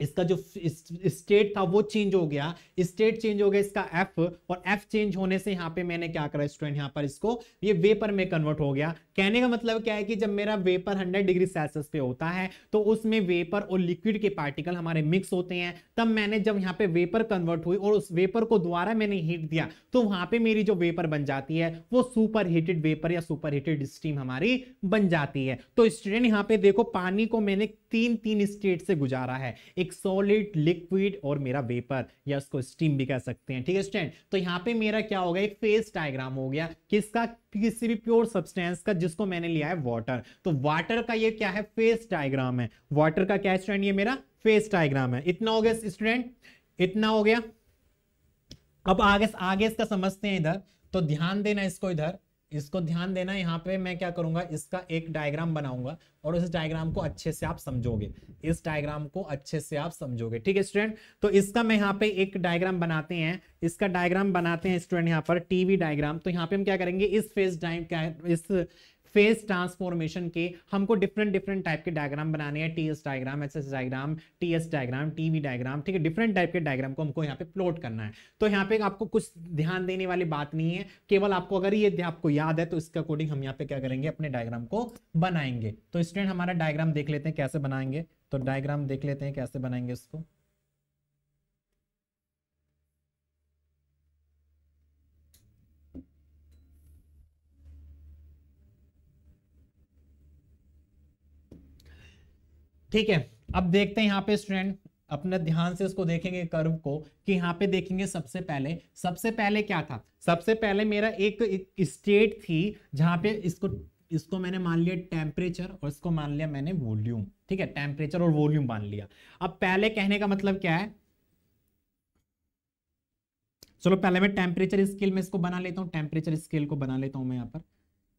इसका जो स्टेट था वो चेंज हो गया स्टेट चेंज हो गया इसका एफ और एफ चेंज होने से यहाँ पे मैंने क्या करा स्टूडेंट यहाँ पर इसको ये वेपर में कन्वर्ट हो गया कहने का मतलब क्या है कि जब मेरा वेपर 100 डिग्री सेल्सियस पे होता है तो उसमें वेपर और लिक्विड के पार्टिकल हमारे मिक्स होते हैं तब मैंने जब यहाँ पे वेपर कन्वर्ट हुई और उस वेपर को द्वारा मैंने हीट दिया तो वहां पे मेरी जो वेपर बन जाती है वो सुपर हीटेड वेपर या सुपर हीटेड स्टीम हमारी बन जाती है तो स्टूडेंट यहाँ पे देखो पानी को मैंने तीन तीन स्टेट से गुजारा है एक सॉलिड लिक्विड और मेरा वेपर या उसको स्टीम भी कह सकते हैं ठीक है स्टूडेंट तो यहाँ पे मेरा क्या हो गया एक फेस डायग्राम हो गया किसका किसी भी प्योर सब्सटेंस का जिसको मैंने लिया है वाटर तो वाटर का ये क्या है फेस डायग्राम है वाटर का क्या स्टूडेंट ये मेरा फेस डायग्राम है इतना हो गया स्टूडेंट इतना हो गया अब आगे आगे इसका समझते हैं इधर तो ध्यान देना इसको इधर इसको ध्यान देना यहाँ पे मैं क्या करूंगा इसका एक डायग्राम बनाऊंगा और इस डायग्राम को अच्छे से आप समझोगे इस डायग्राम को अच्छे से आप समझोगे ठीक है स्टूडेंट तो इसका मैं यहाँ पे एक डायग्राम बनाते हैं इसका डायग्राम बनाते हैं स्टूडेंट यहाँ पर टीवी डायग्राम तो यहाँ पे हम क्या करेंगे इस फेस डाइम इस फेस ट्रांसफॉर्मेशन के हमको डिफरेंट डिफरेंट टाइप के डायग्राम बनाने हैं T S diagram S S diagram T S diagram TV diagram ठीक है डिफरेंट टाइप के डायग्राम को हमको यहाँ पे प्लॉट करना है तो यहाँ पे आपको कुछ ध्यान देने वाली बात नहीं है केवल आपको अगर ये आपको याद है तो इसके अकॉर्डिंग हम यहाँ पे क्या करेंगे अपने डायग्राम को बनाएंगे तो स्टूडेंट हमारा डायग्राम देख लेते हैं कैसे बनाएंगे तो डायग्राम देख लेते हैं कैसे बनाएंगे इसको ठीक है अब देखते हैं यहाँ पे स्टूडेंट अपने ध्यान से इसको देखेंगे कर्व को कि यहाँ पे देखेंगे सबसे पहले सबसे पहले क्या था सबसे पहले मेरा एक, एक स्टेट थी जहां पे इसको इसको मैंने मान लिया टेम्परेचर और इसको मान लिया मैंने वॉल्यूम ठीक है टेम्परेचर और वॉल्यूम मान लिया अब पहले कहने का मतलब क्या है चलो पहले मैं टेम्परेचर स्केल में इसको बना लेता हूँ टेम्परेचर स्केल को बना लेता हूं मैं यहाँ पर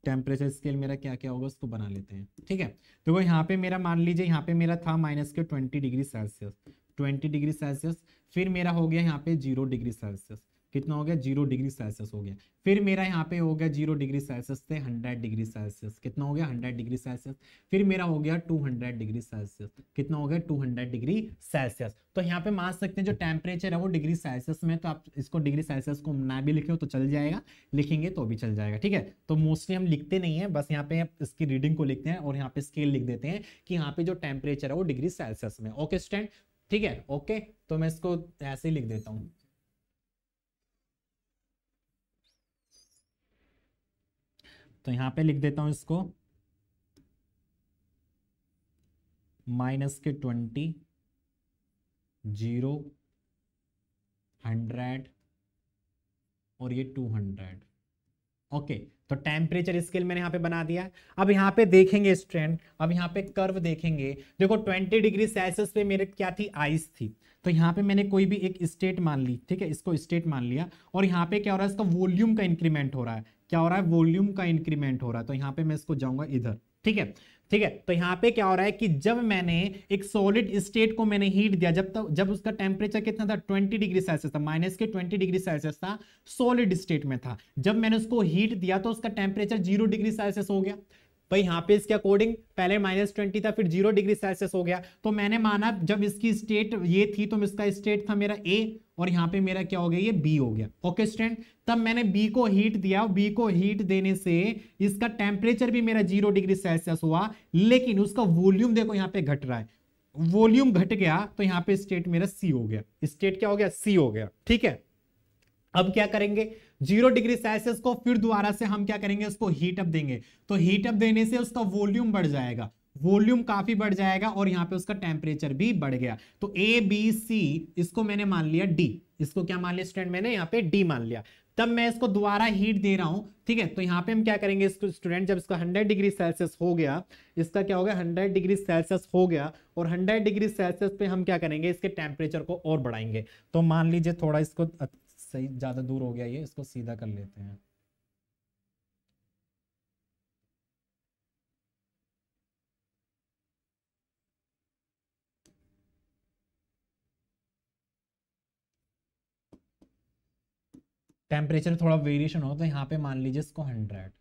टेम्परेचर स्केल मेरा क्या क्या होगा उसको बना लेते हैं ठीक है तो वो यहाँ पे मेरा मान लीजिए यहाँ पे मेरा था माइनस के twenty degree Celsius twenty degree Celsius फिर मेरा हो गया यहाँ पे जीरो डिग्री सेल्सियस कितना हो गया जीरो डिग्री सेल्सियस हो गया फिर मेरा यहाँ पे हो गया जीरो डिग्री सेल्सियस से हंड्रेड डिग्री सेल्सियस कितना हो गया हंड्रेड डिग्री सेल्सियस फिर मेरा हो गया टू हंड्रेड डिग्री सेल्सियस कितना हो गया टू हंड्रेड डिग्री सेल्सियस तो यहाँ पे मान सकते हैं जो टेम्परेचर है वो डिग्री सेल्सियस में तो आप इसको डिग्री सेल्सियस को ना भी लिखे हो तो चल जाएगा लिखेंगे तो भी चल जाएगा ठीक है तो मोस्टली हम लिखते नहीं है बस यहाँ पे इसकी रीडिंग को लिखते हैं और यहाँ पे स्केल लिख देते हैं कि यहाँ पे जो टेम्परेचर है वो डिग्री सेल्सियस में ओके स्टैंड ठीक है ओके तो मैं इसको ऐसे ही लिख देता हूँ तो यहां पे लिख देता हूं इसको माइनस के ट्वेंटी जीरो हंड्रेड और ये टू हंड्रेड ओके तो टेम्परेचर स्केल मैंने यहां पे बना दिया अब यहां पे देखेंगे स्ट्रेंड अब यहां पे कर्व देखेंगे देखो 20 डिग्री सेल्सियस पे मेरे क्या थी आइस थी तो यहां पे मैंने कोई भी एक स्टेट मान ली ठीक है इसको स्टेट मान लिया और यहां पे क्या हो रहा है इसका वॉल्यूम का इंक्रीमेंट हो रहा है क्या हो रहा है वॉल्यूम का इंक्रीमेंट हो रहा है तो यहाँ पे मैं इसको जाऊंगा इधर ठीक है ठीक है तो यहाँ पे क्या हो रहा है कि जब मैंने एक सॉलिड स्टेट को मैंने हीट दिया जब तक जब उसका टेम्परेचर कितना था 20 डिग्री सेल्सियस था माइनस के 20 डिग्री सेल्सियस था सॉलिड स्टेट में था जब मैंने उसको हीट दिया तो उसका टेम्परेचर जीरो डिग्री सेल्सियस हो गया भाई यहाँ पे इसके अकॉर्डिंग पहले माइनस ट्वेंटी था फिर जीरो डिग्री सेल्सियस हो गया तो मैंने माना जब इसकी स्टेट ये थी तो इसका स्टेट था मेरा ए और यहाँ पे मेरा क्या हो गया ये बी हो गया ओके स्टूडेंट तब मैंने बी को हीट दिया बी को हीट देने से इसका टेम्परेचर भी मेरा जीरो डिग्री सेल्सियस हुआ लेकिन उसका वॉल्यूम देखो यहाँ पे घट रहा है वॉल्यूम घट गया तो यहाँ पे स्टेट मेरा सी हो गया स्टेट क्या हो गया सी हो गया ठीक है अब क्या करेंगे जीरो डिग्री सेल्सियस को फिर दोबारा से हम क्या करेंगे उसको हीट अप देंगे तो हीट अप देने से उसका वॉल्यूम बढ़ जाएगा वॉल्यूम काफी बढ़ जाएगा और यहां पे उसका टेम्परेचर भी बढ़ गया तो ए बी सी इसको मैंने मान लिया डी इसको क्या मान लिया स्टूडेंट मैंने यहां पे डी मान लिया तब मैं इसको दोबारा हीट दे रहा हूं ठीक है तो यहां पे हम क्या करेंगे इसको स्टूडेंट जब इसका 100 डिग्री सेल्सियस हो गया इसका क्या हो गया हंड्रेड डिग्री सेल्सियस हो गया और 100 डिग्री सेल्सियस पे हम क्या करेंगे इसके टेम्परेचर को और बढ़ाएंगे तो मान लीजिए थोड़ा इसको सही ज़्यादा दूर हो गया ये इसको सीधा कर लेते हैं टेम्परेचर थोड़ा वेरिएशन हो तो यहाँ पे मान लीजिए इसको हंड्रेड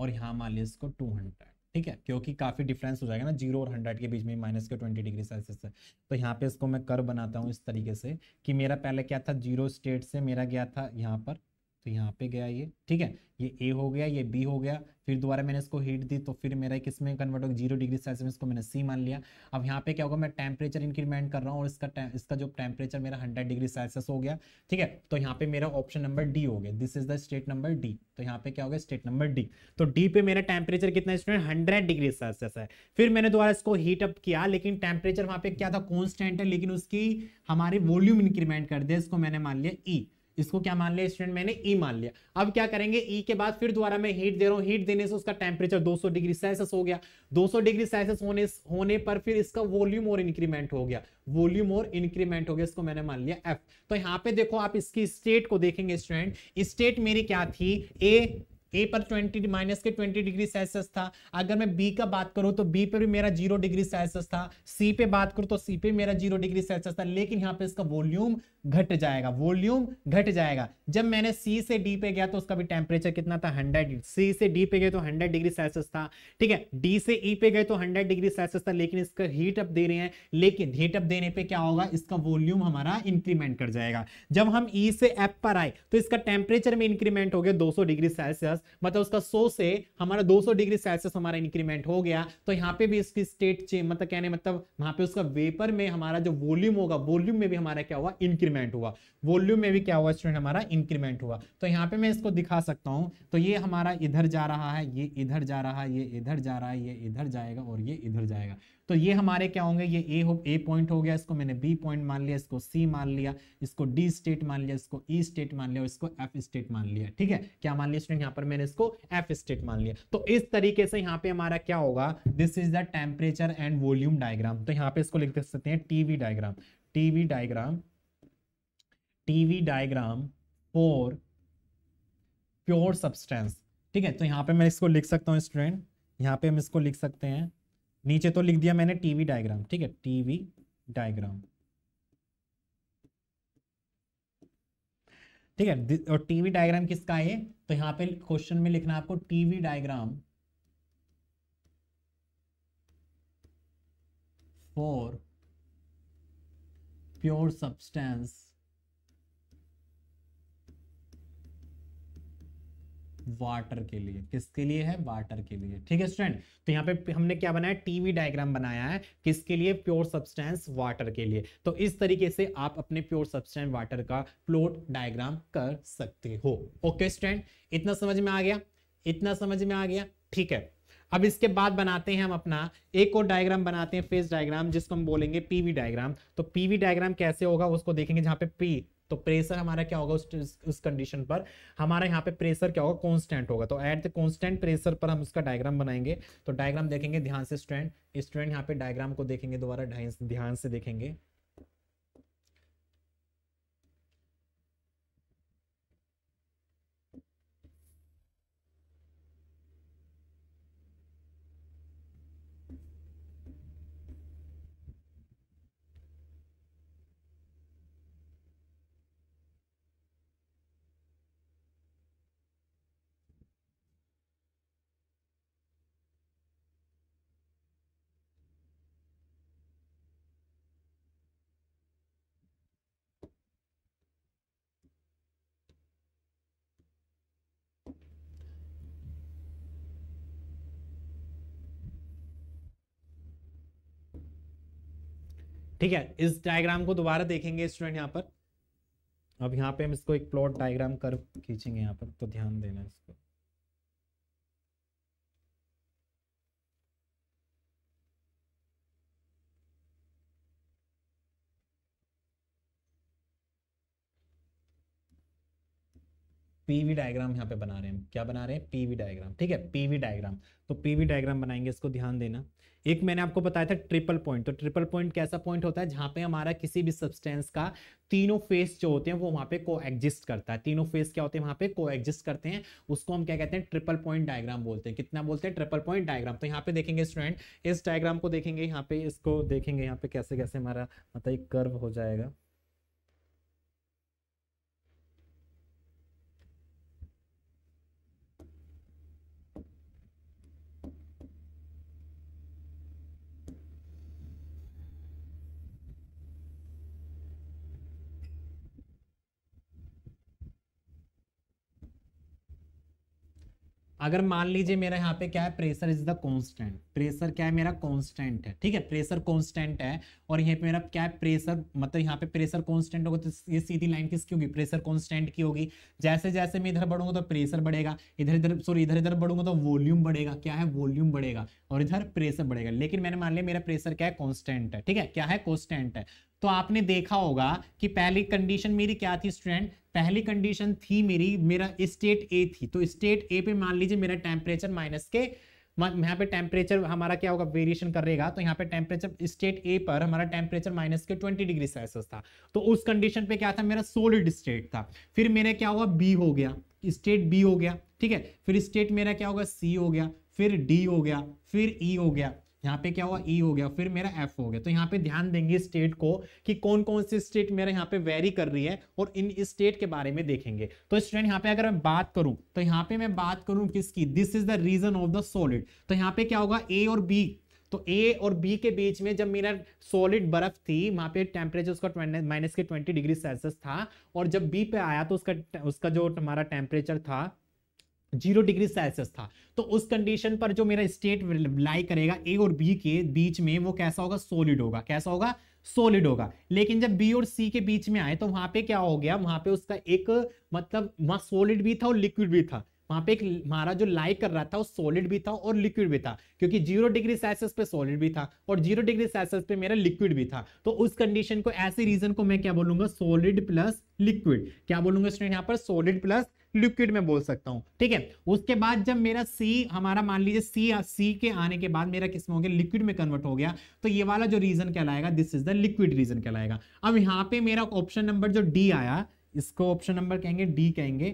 और यहाँ मान लीजिए इसको टू हंड्रेड ठीक है क्योंकि काफ़ी डिफरेंस हो जाएगा ना जीरो और हंड्रेड के बीच में माइनस के ट्वेंटी डिग्री सेल्सियस से तो यहाँ पे इसको मैं कर बनाता हूँ इस तरीके से कि मेरा पहले क्या था जीरो स्टेट से मेरा गया था यहाँ पर तो यहाँ पे गया ये ठीक है ये ए हो गया ये बी हो गया फिर दोबारा मैंने इसको हीट दी तो फिर मेरा किस में कन्वर्ट होगा जीरो डिग्री सेल्सियस इसको मैंने सी मान लिया अब यहाँ पे क्या होगा मैं टेम्परेचर इंक्रीमेंट कर रहा हूँ और इसका इसका जो टेम्परेचर मेरा हंड्रेड डिग्री सेल्सियस हो गया ठीक है तो यहाँ पे मेरा ऑप्शन नंबर डी हो गया this is the state number D तो यहाँ पे क्या होगा स्टेट नंबर डी तो डी पे मेरा टेम्परेचर कितना स्टूडेंट हंड्रेड डिग्री सेल्सियस है फिर मैंने दोबारा इसको हीट अप किया लेकिन टेम्परेचर वहाँ पे क्या था कॉन्स्टेंट है लेकिन उसकी हमारे वॉल्यूम इंक्रीमेंट कर दिया इसको मैंने मान लिया ई e. इसको क्या मान लिया स्टूडेंट मैंने ई e मान लिया अब क्या करेंगे ई e के बाद फिर द्वारा मैं हीट दे रहा हूँ हीट देने से उसका टेम्परेचर 200 डिग्री सेल्सियस हो गया 200 डिग्री सेल्सियस होने होने पर फिर इसका वॉल्यूम और इंक्रीमेंट हो गया वॉल्यूम और इंक्रीमेंट हो गया इसको मैंने मान लिया एफ तो यहाँ पे देखो आप इसकी स्टेट को देखेंगे स्टूडेंट स्टेट मेरी क्या थी ए ए पर ट्वेंटी माइनस के ट्वेंटी डिग्री सेल्सियस था अगर मैं बी का बात करूं तो बी पे भी मेरा जीरो डिग्री सेल्सियस था सी पे बात करूं तो सी पे मेरा जीरो डिग्री सेल्सियस था लेकिन यहाँ पे इसका वॉल्यूम घट जाएगा वॉल्यूम घट जाएगा जब मैंने सी से डी पे गया तो उसका भी टेम्परेचर कितना था हंड्रेड सी से डी पे गए तो हंड्रेड डिग्री सेल्सियस था ठीक है डी से ई e पे गए तो हंड्रेड डिग्री सेल्सियस था लेकिन इसका हीट अप दे रहे हैं लेकिन हीट अप देने पर क्या होगा इसका वॉल्यूम हमारा इंक्रीमेंट कर जाएगा जब हम ई e से एफ पर आए तो इसका टेम्परेचर में इंक्रीमेंट हो गया दो डिग्री सेल्सियस मतलब उसका सौ से हमारा 200 डिग्री सेल्सियस हमारा इंक्रीमेंट हो गया तो यहाँ पे भी इसकी स्टेट चेंज मतलब कहने मतलब वहां पे उसका वेपर में हमारा जो वॉल्यूम होगा वॉल्यूम में भी हमारा क्या हुआ इंक्रीमेंट हुआ वॉल्यूम में भी क्या हुआ स्टूडेंट हमारा इंक्रीमेंट हुआ तो यहाँ पे मैं इसको दिखा सकता हूँ तो ये हमारा इधर जा रहा है ये इधर जा रहा है ये इधर जा रहा है ये इधर जाएगा और ये इधर जाएगा तो ये हमारे क्या होंगे ये ए हो ए पॉइंट हो गया इसको मैंने बी पॉइंट मान लिया इसको सी मान लिया इसको डी स्टेट मान लिया इसको ई e स्टेट मान लिया और इसको एफ स्टेट मान लिया ठीक है क्या मान लिया स्टूडेंट यहाँ पर मैंने इसको एफ स्टेट मान लिया तो इस तरीके से यहाँ पे हमारा क्या होगा this is the temperature and volume diagram तो यहाँ पे इसको लिख सकते हैं TV diagram TV diagram TV diagram for pure substance ठीक है तो यहाँ पे मैं इसको लिख सकता हूँ स्टूडेंट यहाँ पे हम इसको लिख सकते हैं नीचे तो लिख दिया मैंने टीवी डायग्राम ठीक है टीवी डायग्राम ठीक है और टीवी डायग्राम किसका है तो यहां पे क्वेश्चन में लिखना आपको TV diagram for pure substance water के लिए किसके लिए है वाटर के लिए ठीक है स्टूडेंट तो यहाँ पे हमने क्या बनाया टीवी डायग्राम बनाया है किसके लिए प्योर सब्सटेंस वाटर के लिए तो इस तरीके से आप अपने प्योर सब्सटेंस वाटर का प्लॉट डायग्राम कर सकते हो ओके स्टूडेंट इतना समझ में आ गया इतना समझ में आ गया ठीक है अब इसके बाद बनाते हैं हम अपना एक और डायग्राम बनाते हैं फेस डायग्राम जिसको हम बोलेंगे पीवी डायग्राम तो पीवी डायग्राम कैसे होगा उसको देखेंगे जहां पे पी तो प्रेशर हमारा क्या होगा उस उस कंडीशन पर हमारा यहाँ पे प्रेशर क्या होगा कांस्टेंट होगा तो एट द कांस्टेंट प्रेशर पर हम उसका डायग्राम बनाएंगे तो डायग्राम देखेंगे ध्यान से स्टूडेंट स्टूडेंट यहाँ पे डायग्राम को देखेंगे दोबारा ध्यान से देखेंगे ठीक है इस डायग्राम को दोबारा देखेंगे स्टूडेंट यहाँ पर अब यहाँ पे हम इसको एक प्लॉट डायग्राम कर खींचेंगे यहाँ पर तो ध्यान देना इसको पीवी डायग्राम यहाँ पे बना रहे हैं क्या बना रहे हैं पीवी डायग्राम ठीक है पीवी डायग्राम तो पीवी डायग्राम बनाएंगे इसको ध्यान देना एक मैंने आपको बताया था ट्रिपल पॉइंट तो ट्रिपल पॉइंट कैसा पॉइंट होता है जहां पे हमारा किसी भी सब्सटेंस का तीनों फेस जो होते हैं वो वहां पे को एग्जिस्ट करता है तीनों फेस क्या होते हैं वहां पे को एग्जिस्ट करते हैं उसको हम क्या कहते हैं ट्रिपल पॉइंट डायग्राम बोलते हैं कितना बोलते हैं ट्रिपल पॉइंट डायग्राम तो यहाँ पे देखेंगे स्टूडेंट इस डायग्राम को देखेंगे यहाँ पे इसको देखेंगे यहाँ पे कैसे कैसे हमारा मतलब कर्व हो जाएगा अगर मान लीजिए मेरा यहाँ पे क्या है pressure is the constant pressure क्या है मेरा कांस्टेंट है ठीक है प्रेशर कांस्टेंट है और यहाँ पे मेरा क्या है प्रेशर मतलब यहाँ पे प्रेशर कांस्टेंट होगा तो ये सीधी लाइन किसकी होगी प्रेशर कांस्टेंट की होगी जैसे जैसे मैं इधर बढ़ूंगा तो प्रेशर बढ़ेगा इधर इधर सॉरी इधर इधर बढ़ूंगा तो वॉल्यूम बढ़ेगा क्या है वॉल्यूम बढ़ेगा और इधर प्रेशर बढ़ेगा लेकिन मैंने मान लिया मेरा प्रेशर क्या है कॉन्स्टेंट है ठीक है क्या है कॉन्स्टेंट है तो आपने देखा होगा कि पहली कंडीशन मेरी क्या थी स्टूडेंट पहली कंडीशन थी मेरी मेरा स्टेट ए थी तो स्टेट ए पे मान लीजिए मेरा टेम्परेचर माइनस के यहाँ पे टेम्परेचर हमारा क्या होगा वेरिएशन करेगा तो यहाँ पे टेम्परेचर स्टेट ए पर हमारा टेम्परेचर माइनस के 20 डिग्री सेल्सियस था तो उस कंडीशन पे क्या था मेरा सोलिड स्टेट था फिर मेरा क्या हुआ बी हो गया स्टेट बी हो गया ठीक है फिर स्टेट मेरा क्या होगा सी हो गया फिर डी हो गया फिर ई e हो गया यहाँ पे क्या हुआ ई e हो गया फिर मेरा एफ हो गया तो यहाँ पे ध्यान देंगे स्टेट को कि कौन कौन सी स्टेट मेरे यहाँ पे वेरी कर रही है और इन स्टेट के बारे में देखेंगे तो स्टूडेंट यहाँ पे अगर मैं बात करूँ तो यहाँ पे मैं बात करूँ किसकी this is the region of the solid तो यहाँ पे क्या होगा ए और बी तो ए और बी के बीच में जब मेरा सॉलिड बर्फ थी वहां पे टेम्परेचर उसका माइनस के 20 डिग्री सेल्सियस था और जब बी पे आया तो उसका उसका जो हमारा टेम्परेचर था जीरो डिग्री सेल्सियस था तो उस कंडीशन पर जो मेरा स्टेट लाई करेगा ए और बी के बीच में वो कैसा होगा सोलिड होगा कैसा होगा सोलिड होगा लेकिन जब बी और सी के बीच में आए तो वहां पे क्या हो गया वहां पे उसका एक मतलब वहां सोलिड भी था और लिक्विड भी था वहां पे एक हमारा जो लाई कर रहा था वो सॉलिड भी था और लिक्विड भी था क्योंकि जीरो डिग्री सेल्सियस पे सॉलिड भी था और जीरो डिग्री सेल्सियस पे मेरा लिक्विड भी था तो उस कंडीशन को ऐसे रीजन को मैं क्या बोलूंगा सोलिड प्लस लिक्विड क्या बोलूंगा स्टूडेंट यहाँ पर सोलिड प्लस लिक्विड में बोल सकता हूं ठीक है उसके बाद जब मेरा सी हमारा मान लीजिए सी सी के आने के बाद मेरा किस्म हो गया लिक्विड में कन्वर्ट हो गया तो ये वाला जो रीजन कहलाएगा this is the liquid region कहलाएगा अब यहां पे मेरा ऑप्शन नंबर जो डी आया इसको ऑप्शन नंबर कहेंगे डी कहेंगे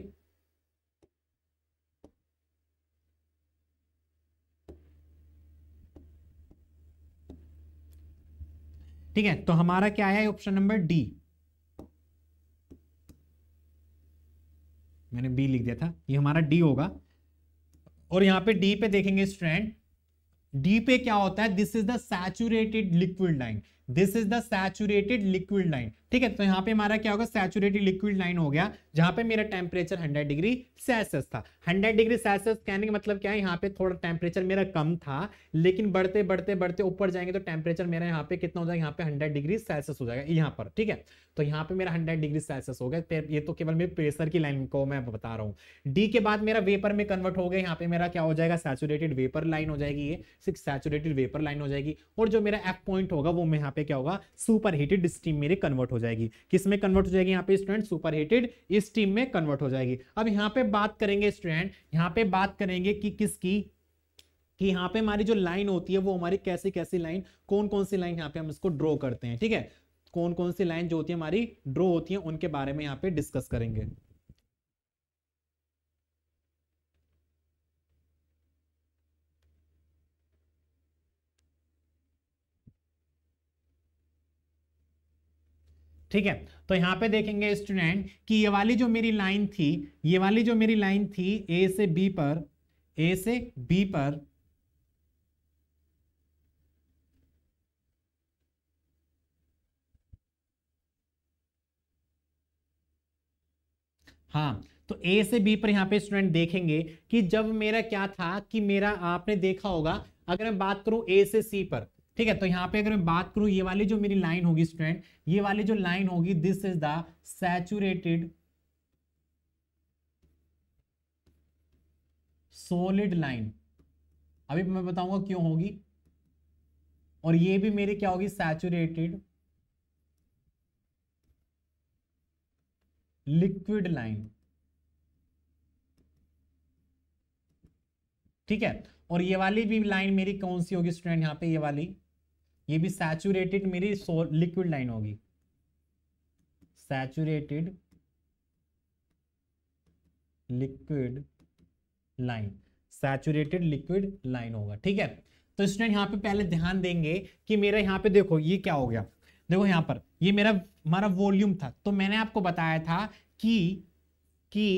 ठीक है तो हमारा क्या आया ऑप्शन नंबर डी मैंने बी लिख दिया था ये हमारा डी होगा और यहाँ पे डी पे देखेंगे स्ट्रैंड डी पे क्या होता है this is the saturated liquid line this is the saturated liquid line ठीक है तो यहाँ पे हमारा क्या होगा सैचुरेटेड लिक्विड लाइन हो गया जहां पे मेरा टेम्परेचर 100 डिग्री सेल्सियस था 100 डिग्री सेल्सियस कहने का मतलब क्या है यहाँ पे थोड़ा टेम्परेचर मेरा कम था लेकिन बढ़ते बढ़ते बढ़ते ऊपर जाएंगे तो टेम्परेचर मेरा यहाँ पे कितना हो जाएगा यहाँ पे हंड्रेड डिग्री सेल्सियस हो जाएगा यहाँ पर ठीक है तो यहाँ पे मेरा हंड्रेड डिग्री सेल्सियस हो गया ये तो केवल मेरे प्रेशर की लाइन को मैं बता रहा हूँ डी के बाद मेरा वेपर में कन्वर्ट हो गया यहाँ पे मेरा क्या हो जाएगा सैचुरेटेड वेपर लाइन हो जाएगी ये सिर्फ सैचुरेटेड वेपर लाइन हो जाएगी और जो मेरा एफ पॉइंट होगा वो मैं यहाँ पे क्या होगा सुपर हीटेड स्टीम मेरे कन्वर्ट हो जाएगी किस में कन्वर्ट हो जाएगी यहाँ पे स्टूडेंट सुपर हीटेड स्टीम में कन्वर्ट हो जाएगी अब यहाँ पे बात करेंगे स्टूडेंट यहाँ पे बात करेंगे कि किसकी कि यहाँ पे हमारी जो लाइन होती है वो हमारी कैसी कैसी लाइन कौन कौन सी लाइन यहाँ पे हम इसको ड्रॉ करते हैं ठीक है कौन कौन सी लाइन जो होती है हमारी ड्रॉ होती है उनके बारे में यहाँ पे डिस्कस करेंगे ठीक है तो यहां पे देखेंगे स्टूडेंट कि ये वाली जो मेरी लाइन थी ये वाली जो मेरी लाइन थी ए से बी पर ए से बी पर हाँ तो ए से बी पर यहां पे स्टूडेंट देखेंगे कि जब मेरा क्या था कि मेरा आपने देखा होगा अगर मैं बात करूं ए से सी पर ठीक है तो यहाँ पे अगर मैं बात करूँ ये वाली जो मेरी लाइन होगी स्टूडेंट ये वाली जो लाइन होगी this is the saturated solid line अभी मैं बताऊंगा क्यों होगी और ये भी मेरे क्या होगी सैचुरेटेड लिक्विड लाइन ठीक है और ये वाली भी लाइन मेरी कौन सी होगी स्टूडेंट यहां पे ये वाली ये भी सैचुरेटेड मेरी लिक्विड लाइन होगी saturated liquid line saturated liquid line होगा ठीक है तो स्टूडेंट यहां पे पहले ध्यान देंगे कि मेरा यहां पे देखो ये क्या हो गया देखो यहां पर ये मेरा हमारा वॉल्यूम था तो मैंने आपको बताया था कि कि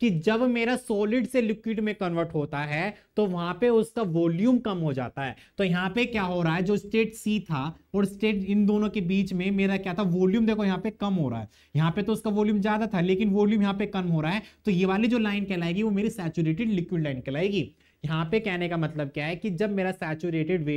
कि जब मेरा सॉलिड से लिक्विड में कन्वर्ट होता है तो वहां पे उसका वॉल्यूम कम हो जाता है तो यहाँ पे क्या हो रहा है जो स्टेट सी था और स्टेट इन दोनों के बीच में मेरा क्या था वॉल्यूम देखो यहाँ पे कम हो रहा है यहाँ पे तो उसका वॉल्यूम ज्यादा था लेकिन वॉल्यूम यहाँ पे कम हो रहा है तो ये वाली जो लाइन कहलाएगी वो मेरी सैचुरेटेड लिक्विड लाइन कहलाएगी यहाँ पे कहने का मतलब क्या है कि जब मेरा सैचुरेटेड वे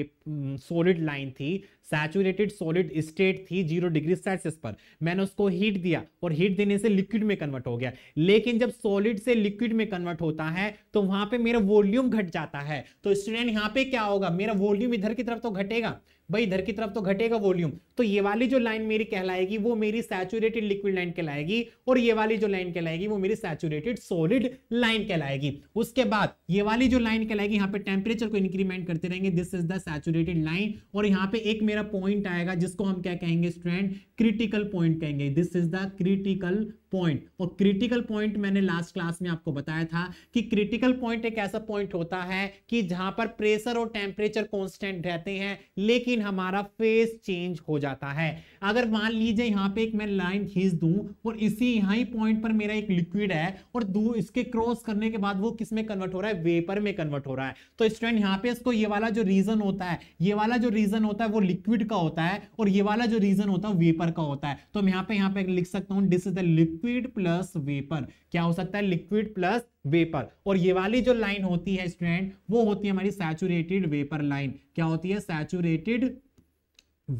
सॉलिड लाइन थी सैचुरेटेड सॉलिड स्टेट थी जीरो डिग्री सेल्सियस पर मैंने उसको हीट दिया और हीट देने से लिक्विड में कन्वर्ट हो गया लेकिन जब सॉलिड से लिक्विड में कन्वर्ट होता है तो वहां पे मेरा वॉल्यूम घट जाता है तो स्टूडेंट यहाँ पे क्या होगा मेरा वॉल्यूम इधर की तरफ तो घटेगा भाई इधर की तरफ तो घटेगा वॉल्यूम तो ये वाली जो लाइन मेरी कहलाएगी वो मेरी सैचुरेटेड लिक्विड लाइन कहलाएगी और ये वाली जो लाइन कहलाएगी वो मेरी सैचुरेटेड सॉलिड लाइन कहलाएगी उसके बाद ये वाली जो लाइन कहलाएगी यहाँ पे टेम्परेचर को इंक्रीमेंट करते रहेंगे this is the saturated line और यहाँ पे एक मेरा पॉइंट आएगा जिसको हम क्या कहेंगे स्ट्रेंड क्रिटिकल पॉइंट कहेंगे this is the critical point और क्रिटिकल पॉइंट मैंने लास्ट क्लास में आपको बताया था कि क्रिटिकल पॉइंट एक ऐसा पॉइंट होता है कि जहां पर प्रेशर और टेम्परेचर कांस्टेंट रहते हैं लेकिन हमारा फेस चेंज हो जाता है अगर मान लीजिए यहां पे एक मैं लाइन खींच दूं और इसी यहां ही पॉइंट पर मेरा एक लिक्विड है और दू इसके क्रॉस करने के बाद वो किसमें कन्वर्ट हो रहा है वेपर में कन्वर्ट हो रहा है तो स्टूडेंट यहाँ पे इसको ये वाला जो रीजन होता है ये वाला जो रीजन होता है वो लिक्विड का होता है और ये वाला जो रीजन होता है वेपर का होता है तो मैं यहाँ पे यहाँ पे लिख सकता हूँ this is the liquid liquid plus vapour क्या हो सकता है लिक्विड प्लस वेपर और ये वाली जो लाइन होती है स्टूडेंट वो होती है हमारी सैचुरेटेड वेपर लाइन क्या होती है सैचुरेटेड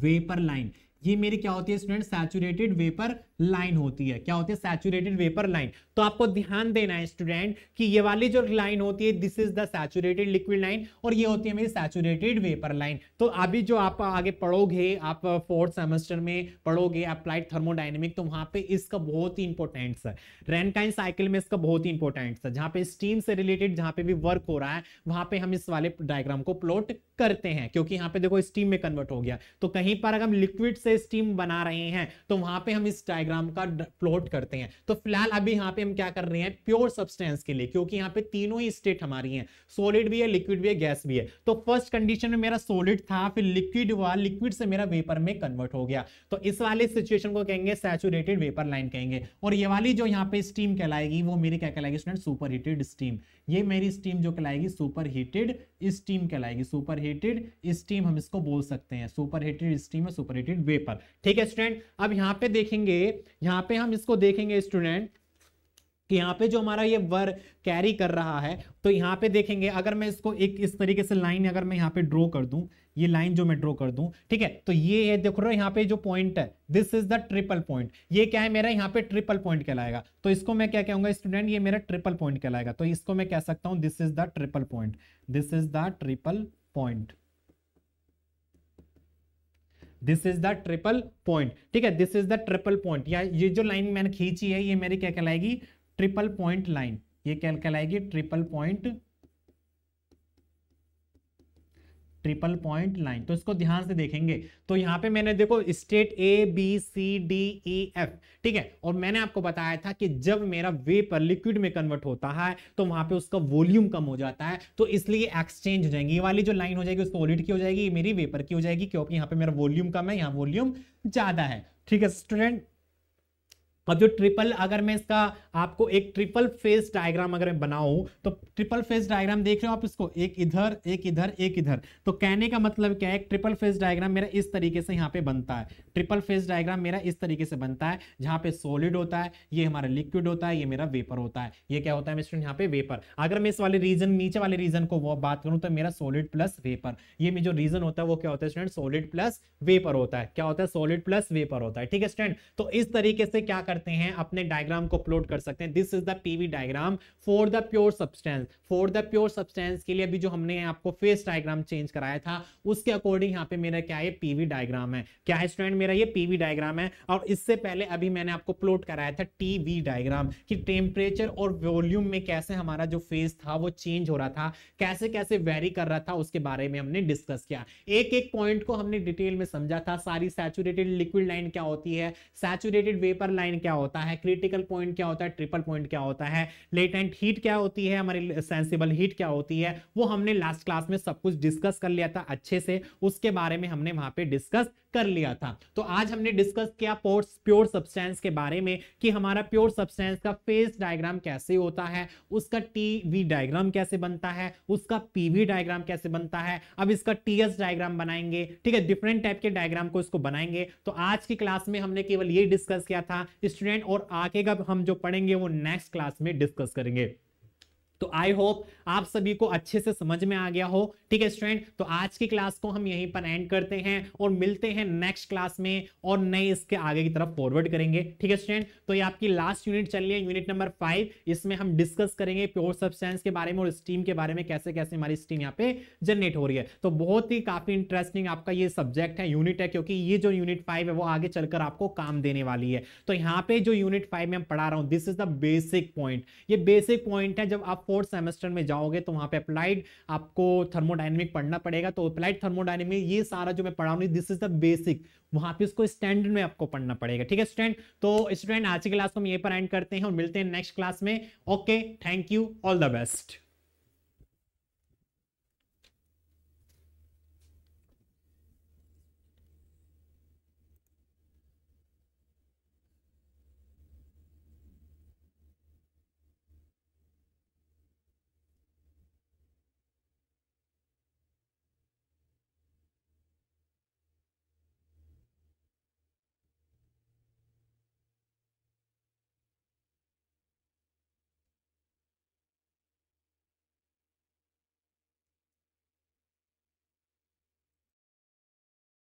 वेपर लाइन ये मेरी क्या होती है स्टूडेंट सैचुरेटेड वेपर लाइन होती है क्या होती है सैचुरेटेड वेपर लाइन तो आपको ध्यान देना है स्टूडेंट कि ये वाली जो लाइन होती है this is the saturated liquid line और ये होती है मेरी सैचुरेटेड वेपर लाइन तो अभी जो आप आगे पढ़ोगे आप फोर्थ सेमेस्टर में पढ़ोगे अप्लाइड थर्मोडाइनमिक तो वहां पे इसका बहुत ही इंपॉर्टेंस है रेनकाइन साइकिल में इसका बहुत ही इंपॉर्टेंस है जहां पे स्टीम से रिलेटेड जहां पे भी वर्क हो रहा है वहां पे हम इस वाले डायग्राम को प्लॉट करते हैं क्योंकि यहां पे देखो स्टीम में कन्वर्ट हो गया तो कहीं पर अगर हम लिक्विड से स्टीम बना रहे हैं तो वहां पे हम इस डायग्राम डायग्राम का प्लॉट करते हैं तो फिलहाल अभी यहाँ पे हम क्या कर रहे हैं प्योर सब्सटेंस के लिए क्योंकि यहाँ पे तीनों ही स्टेट हमारी हैं सॉलिड भी है लिक्विड भी है गैस भी है तो फर्स्ट कंडीशन में मेरा सॉलिड था फिर लिक्विड हुआ लिक्विड से मेरा वेपर में कन्वर्ट हो गया तो इस वाले सिचुएशन को कहेंगे सैचुरेटेड वेपर लाइन कहेंगे और ये वाली जो यहाँ पे स्टीम कहलाएगी वो मेरी क्या कहलाएगी स्टूडेंट सुपर हीटेड स्टीम ये मेरी स्टीम जो कहलाएगी सुपर हीटेड स्टीम कहलाएगी सुपर हीटेड स्टीम हम इसको बोल सकते हैं सुपर हीटेड स्टीम और सुपर हीटेड वेपर ठीक है स्टूडेंट अब यहाँ पे देखेंगे यहाँ पे हम इसको देखेंगे स्टूडेंट कि यहाँ पे जो हमारा ये वर कैरी कर रहा है तो यहाँ पे देखेंगे अगर मैं इसको एक इस तरीके से लाइन अगर मैं यहाँ पे ड्रॉ कर दूं ये लाइन जो मैं ड्रॉ कर दूं ठीक है तो ये है देखो रहे यहाँ पे जो पॉइंट है this is the triple point ये क्या है मेरा यहाँ पे ट्रिपल पॉइंट कहलाएगा तो इसको मैं क्या कहूंगा स्टूडेंट ये मेरा ट्रिपल पॉइंट कहलाएगा तो इसको मैं कह सकता हूं this is the triple point this is the triple point this is the triple point ठीक है this is the triple point या ये जो लाइन मैंने खींची है ये मेरी क्या कहलाएगी ट्रिपल पॉइंट लाइन ये क्या कहलाएगी triple point triple point line तो इसको ध्यान से देखेंगे तो यहाँ पे मैंने देखो state A B C D E F ठीक है और मैंने आपको बताया था कि जब मेरा वेपर लिक्विड में कन्वर्ट होता है तो वहां पे उसका वॉल्यूम कम हो जाता है तो इसलिए एक्सचेंज हो जाएंगे ये वाली जो लाइन हो जाएगी उसको सॉलिड की हो जाएगी मेरी वेपर की हो जाएगी क्योंकि यहाँ पे मेरा वॉल्यूम कम है यहाँ वॉल्यूम ज्यादा है ठीक है स्टूडेंट अब जो ट्रिपल अगर मैं इसका आपको एक ट्रिपल फेस डायग्राम अगर मैं बनाऊं तो ट्रिपल फेस डायग्राम देख रहे हो आप इसको एक इधर एक इधर एक इधर तो कहने का मतलब क्या है ट्रिपल फेस डायग्राम मेरा इस तरीके से यहाँ पे बनता है ट्रिपल फेस डायग्राम मेरा इस तरीके से बनता है जहां पे सॉलिड होता है ये हमारा लिक्विड होता है ये मेरा वेपर होता है ये क्या होता है मिस्टर यहाँ पे वेपर अगर मैं इस वाले रीजन नीचे वाले रीजन को वो बात करूं तो मेरा सॉलिड प्लस वेपर ये जो रीजन होता है वो क्या होता है स्टूडेंट सॉलिड प्लस वेपर होता है क्या होता है सॉलिड प्लस वेपर होता है ठीक है स्टूडेंट तो इस तरीके से क्या करते हैं अपने डायग्राम को अपलोड कर सकते हैं this is the PV diagram for the pure substance for the pure substance के लिए अभी जो हमने आपको फेस डायग्राम चेंज कराया था उसके अकॉर्डिंग यहाँ पे मेरा क्या है पीवी डायग्राम है क्या है स्टूडेंट मेरा ये पीवी डायग्राम है और इससे पहले अभी मैंने आपको प्लॉट कराया था टीवी डायग्राम कि टेम्परेचर और वॉल्यूम में कैसे हमारा जो फेस था वो चेंज हो रहा था कैसे कैसे वेरी कर रहा था उसके बारे में हमने डिस्कस किया एक एक पॉइंट को हमने डिटेल में समझा था सारी सैचुरेटेड लिक्विड लाइन क्या होती है सैचुरेटेड वेपर लाइन क्या क्या होता है क्रिटिकल पॉइंट क्या होता है ट्रिपल पॉइंट क्या होता है लेटेंट हीट क्या होती है हमारी सेंसिबल हीट क्या होती है वो हमने लास्ट क्लास में सब कुछ डिस्कस कर लिया था अच्छे से उसके बारे में हमने वहां पर डिस्कस कर लिया था तो आज हमने डिस्कस किया प्योर सब्सटेंस के बारे में कि हमारा प्योर सब्सटेंस का फेस डायग्राम कैसे होता है उसका टी वी डायग्राम कैसे बनता है उसका पी वी डायग्राम कैसे बनता है अब इसका टी एस डायग्राम बनाएंगे ठीक है डिफरेंट टाइप के डायग्राम को इसको बनाएंगे तो आज की क्लास में हमने केवल ये डिस्कस किया था स्टूडेंट और आगे का हम जो पढ़ेंगे वो नेक्स्ट क्लास में डिस्कस करेंगे तो आई होप आप सभी को अच्छे से समझ में आ गया हो ठीक है स्टूडेंट तो आज की क्लास को हम यहीं पर एंड करते हैं और मिलते हैं नेक्स्ट क्लास में और नए इसके आगे की तरफ फॉरवर्ड करेंगे ठीक है स्टूडेंट तो ये आपकी लास्ट यूनिट चल रही है यूनिट नंबर फाइव इसमें हम डिस्कस करेंगे प्योर सब्सटेंस के बारे में और स्टीम के बारे में कैसे कैसे हमारी स्टीम यहाँ पे जनरेट हो रही है तो बहुत ही काफी इंटरेस्टिंग आपका ये सब्जेक्ट है यूनिट है क्योंकि ये जो यूनिट फाइव है वो आगे चलकर आपको काम देने वाली है तो यहाँ पे जो यूनिट फाइव में हम पढ़ा रहा हूँ this is the basic point ये बेसिक पॉइंट है जब आप फोर्थ सेमेस्टर में जाओगे तो वहां पे अप्लाइड आपको थर्मोडाइनमिक पढ़ना पड़ेगा तो अप्लाइड थर्मोडाइनमिक ये सारा जो मैं पढ़ा दिस इज द बेसिक वहां पे इसको स्टैंडर्ड में आपको पढ़ना पड़ेगा ठीक है स्टूडेंट तो स्टूडेंट आज की क्लास को हम यहीं पर एंड करते हैं और मिलते हैं नेक्स्ट क्लास में okay thank you all the best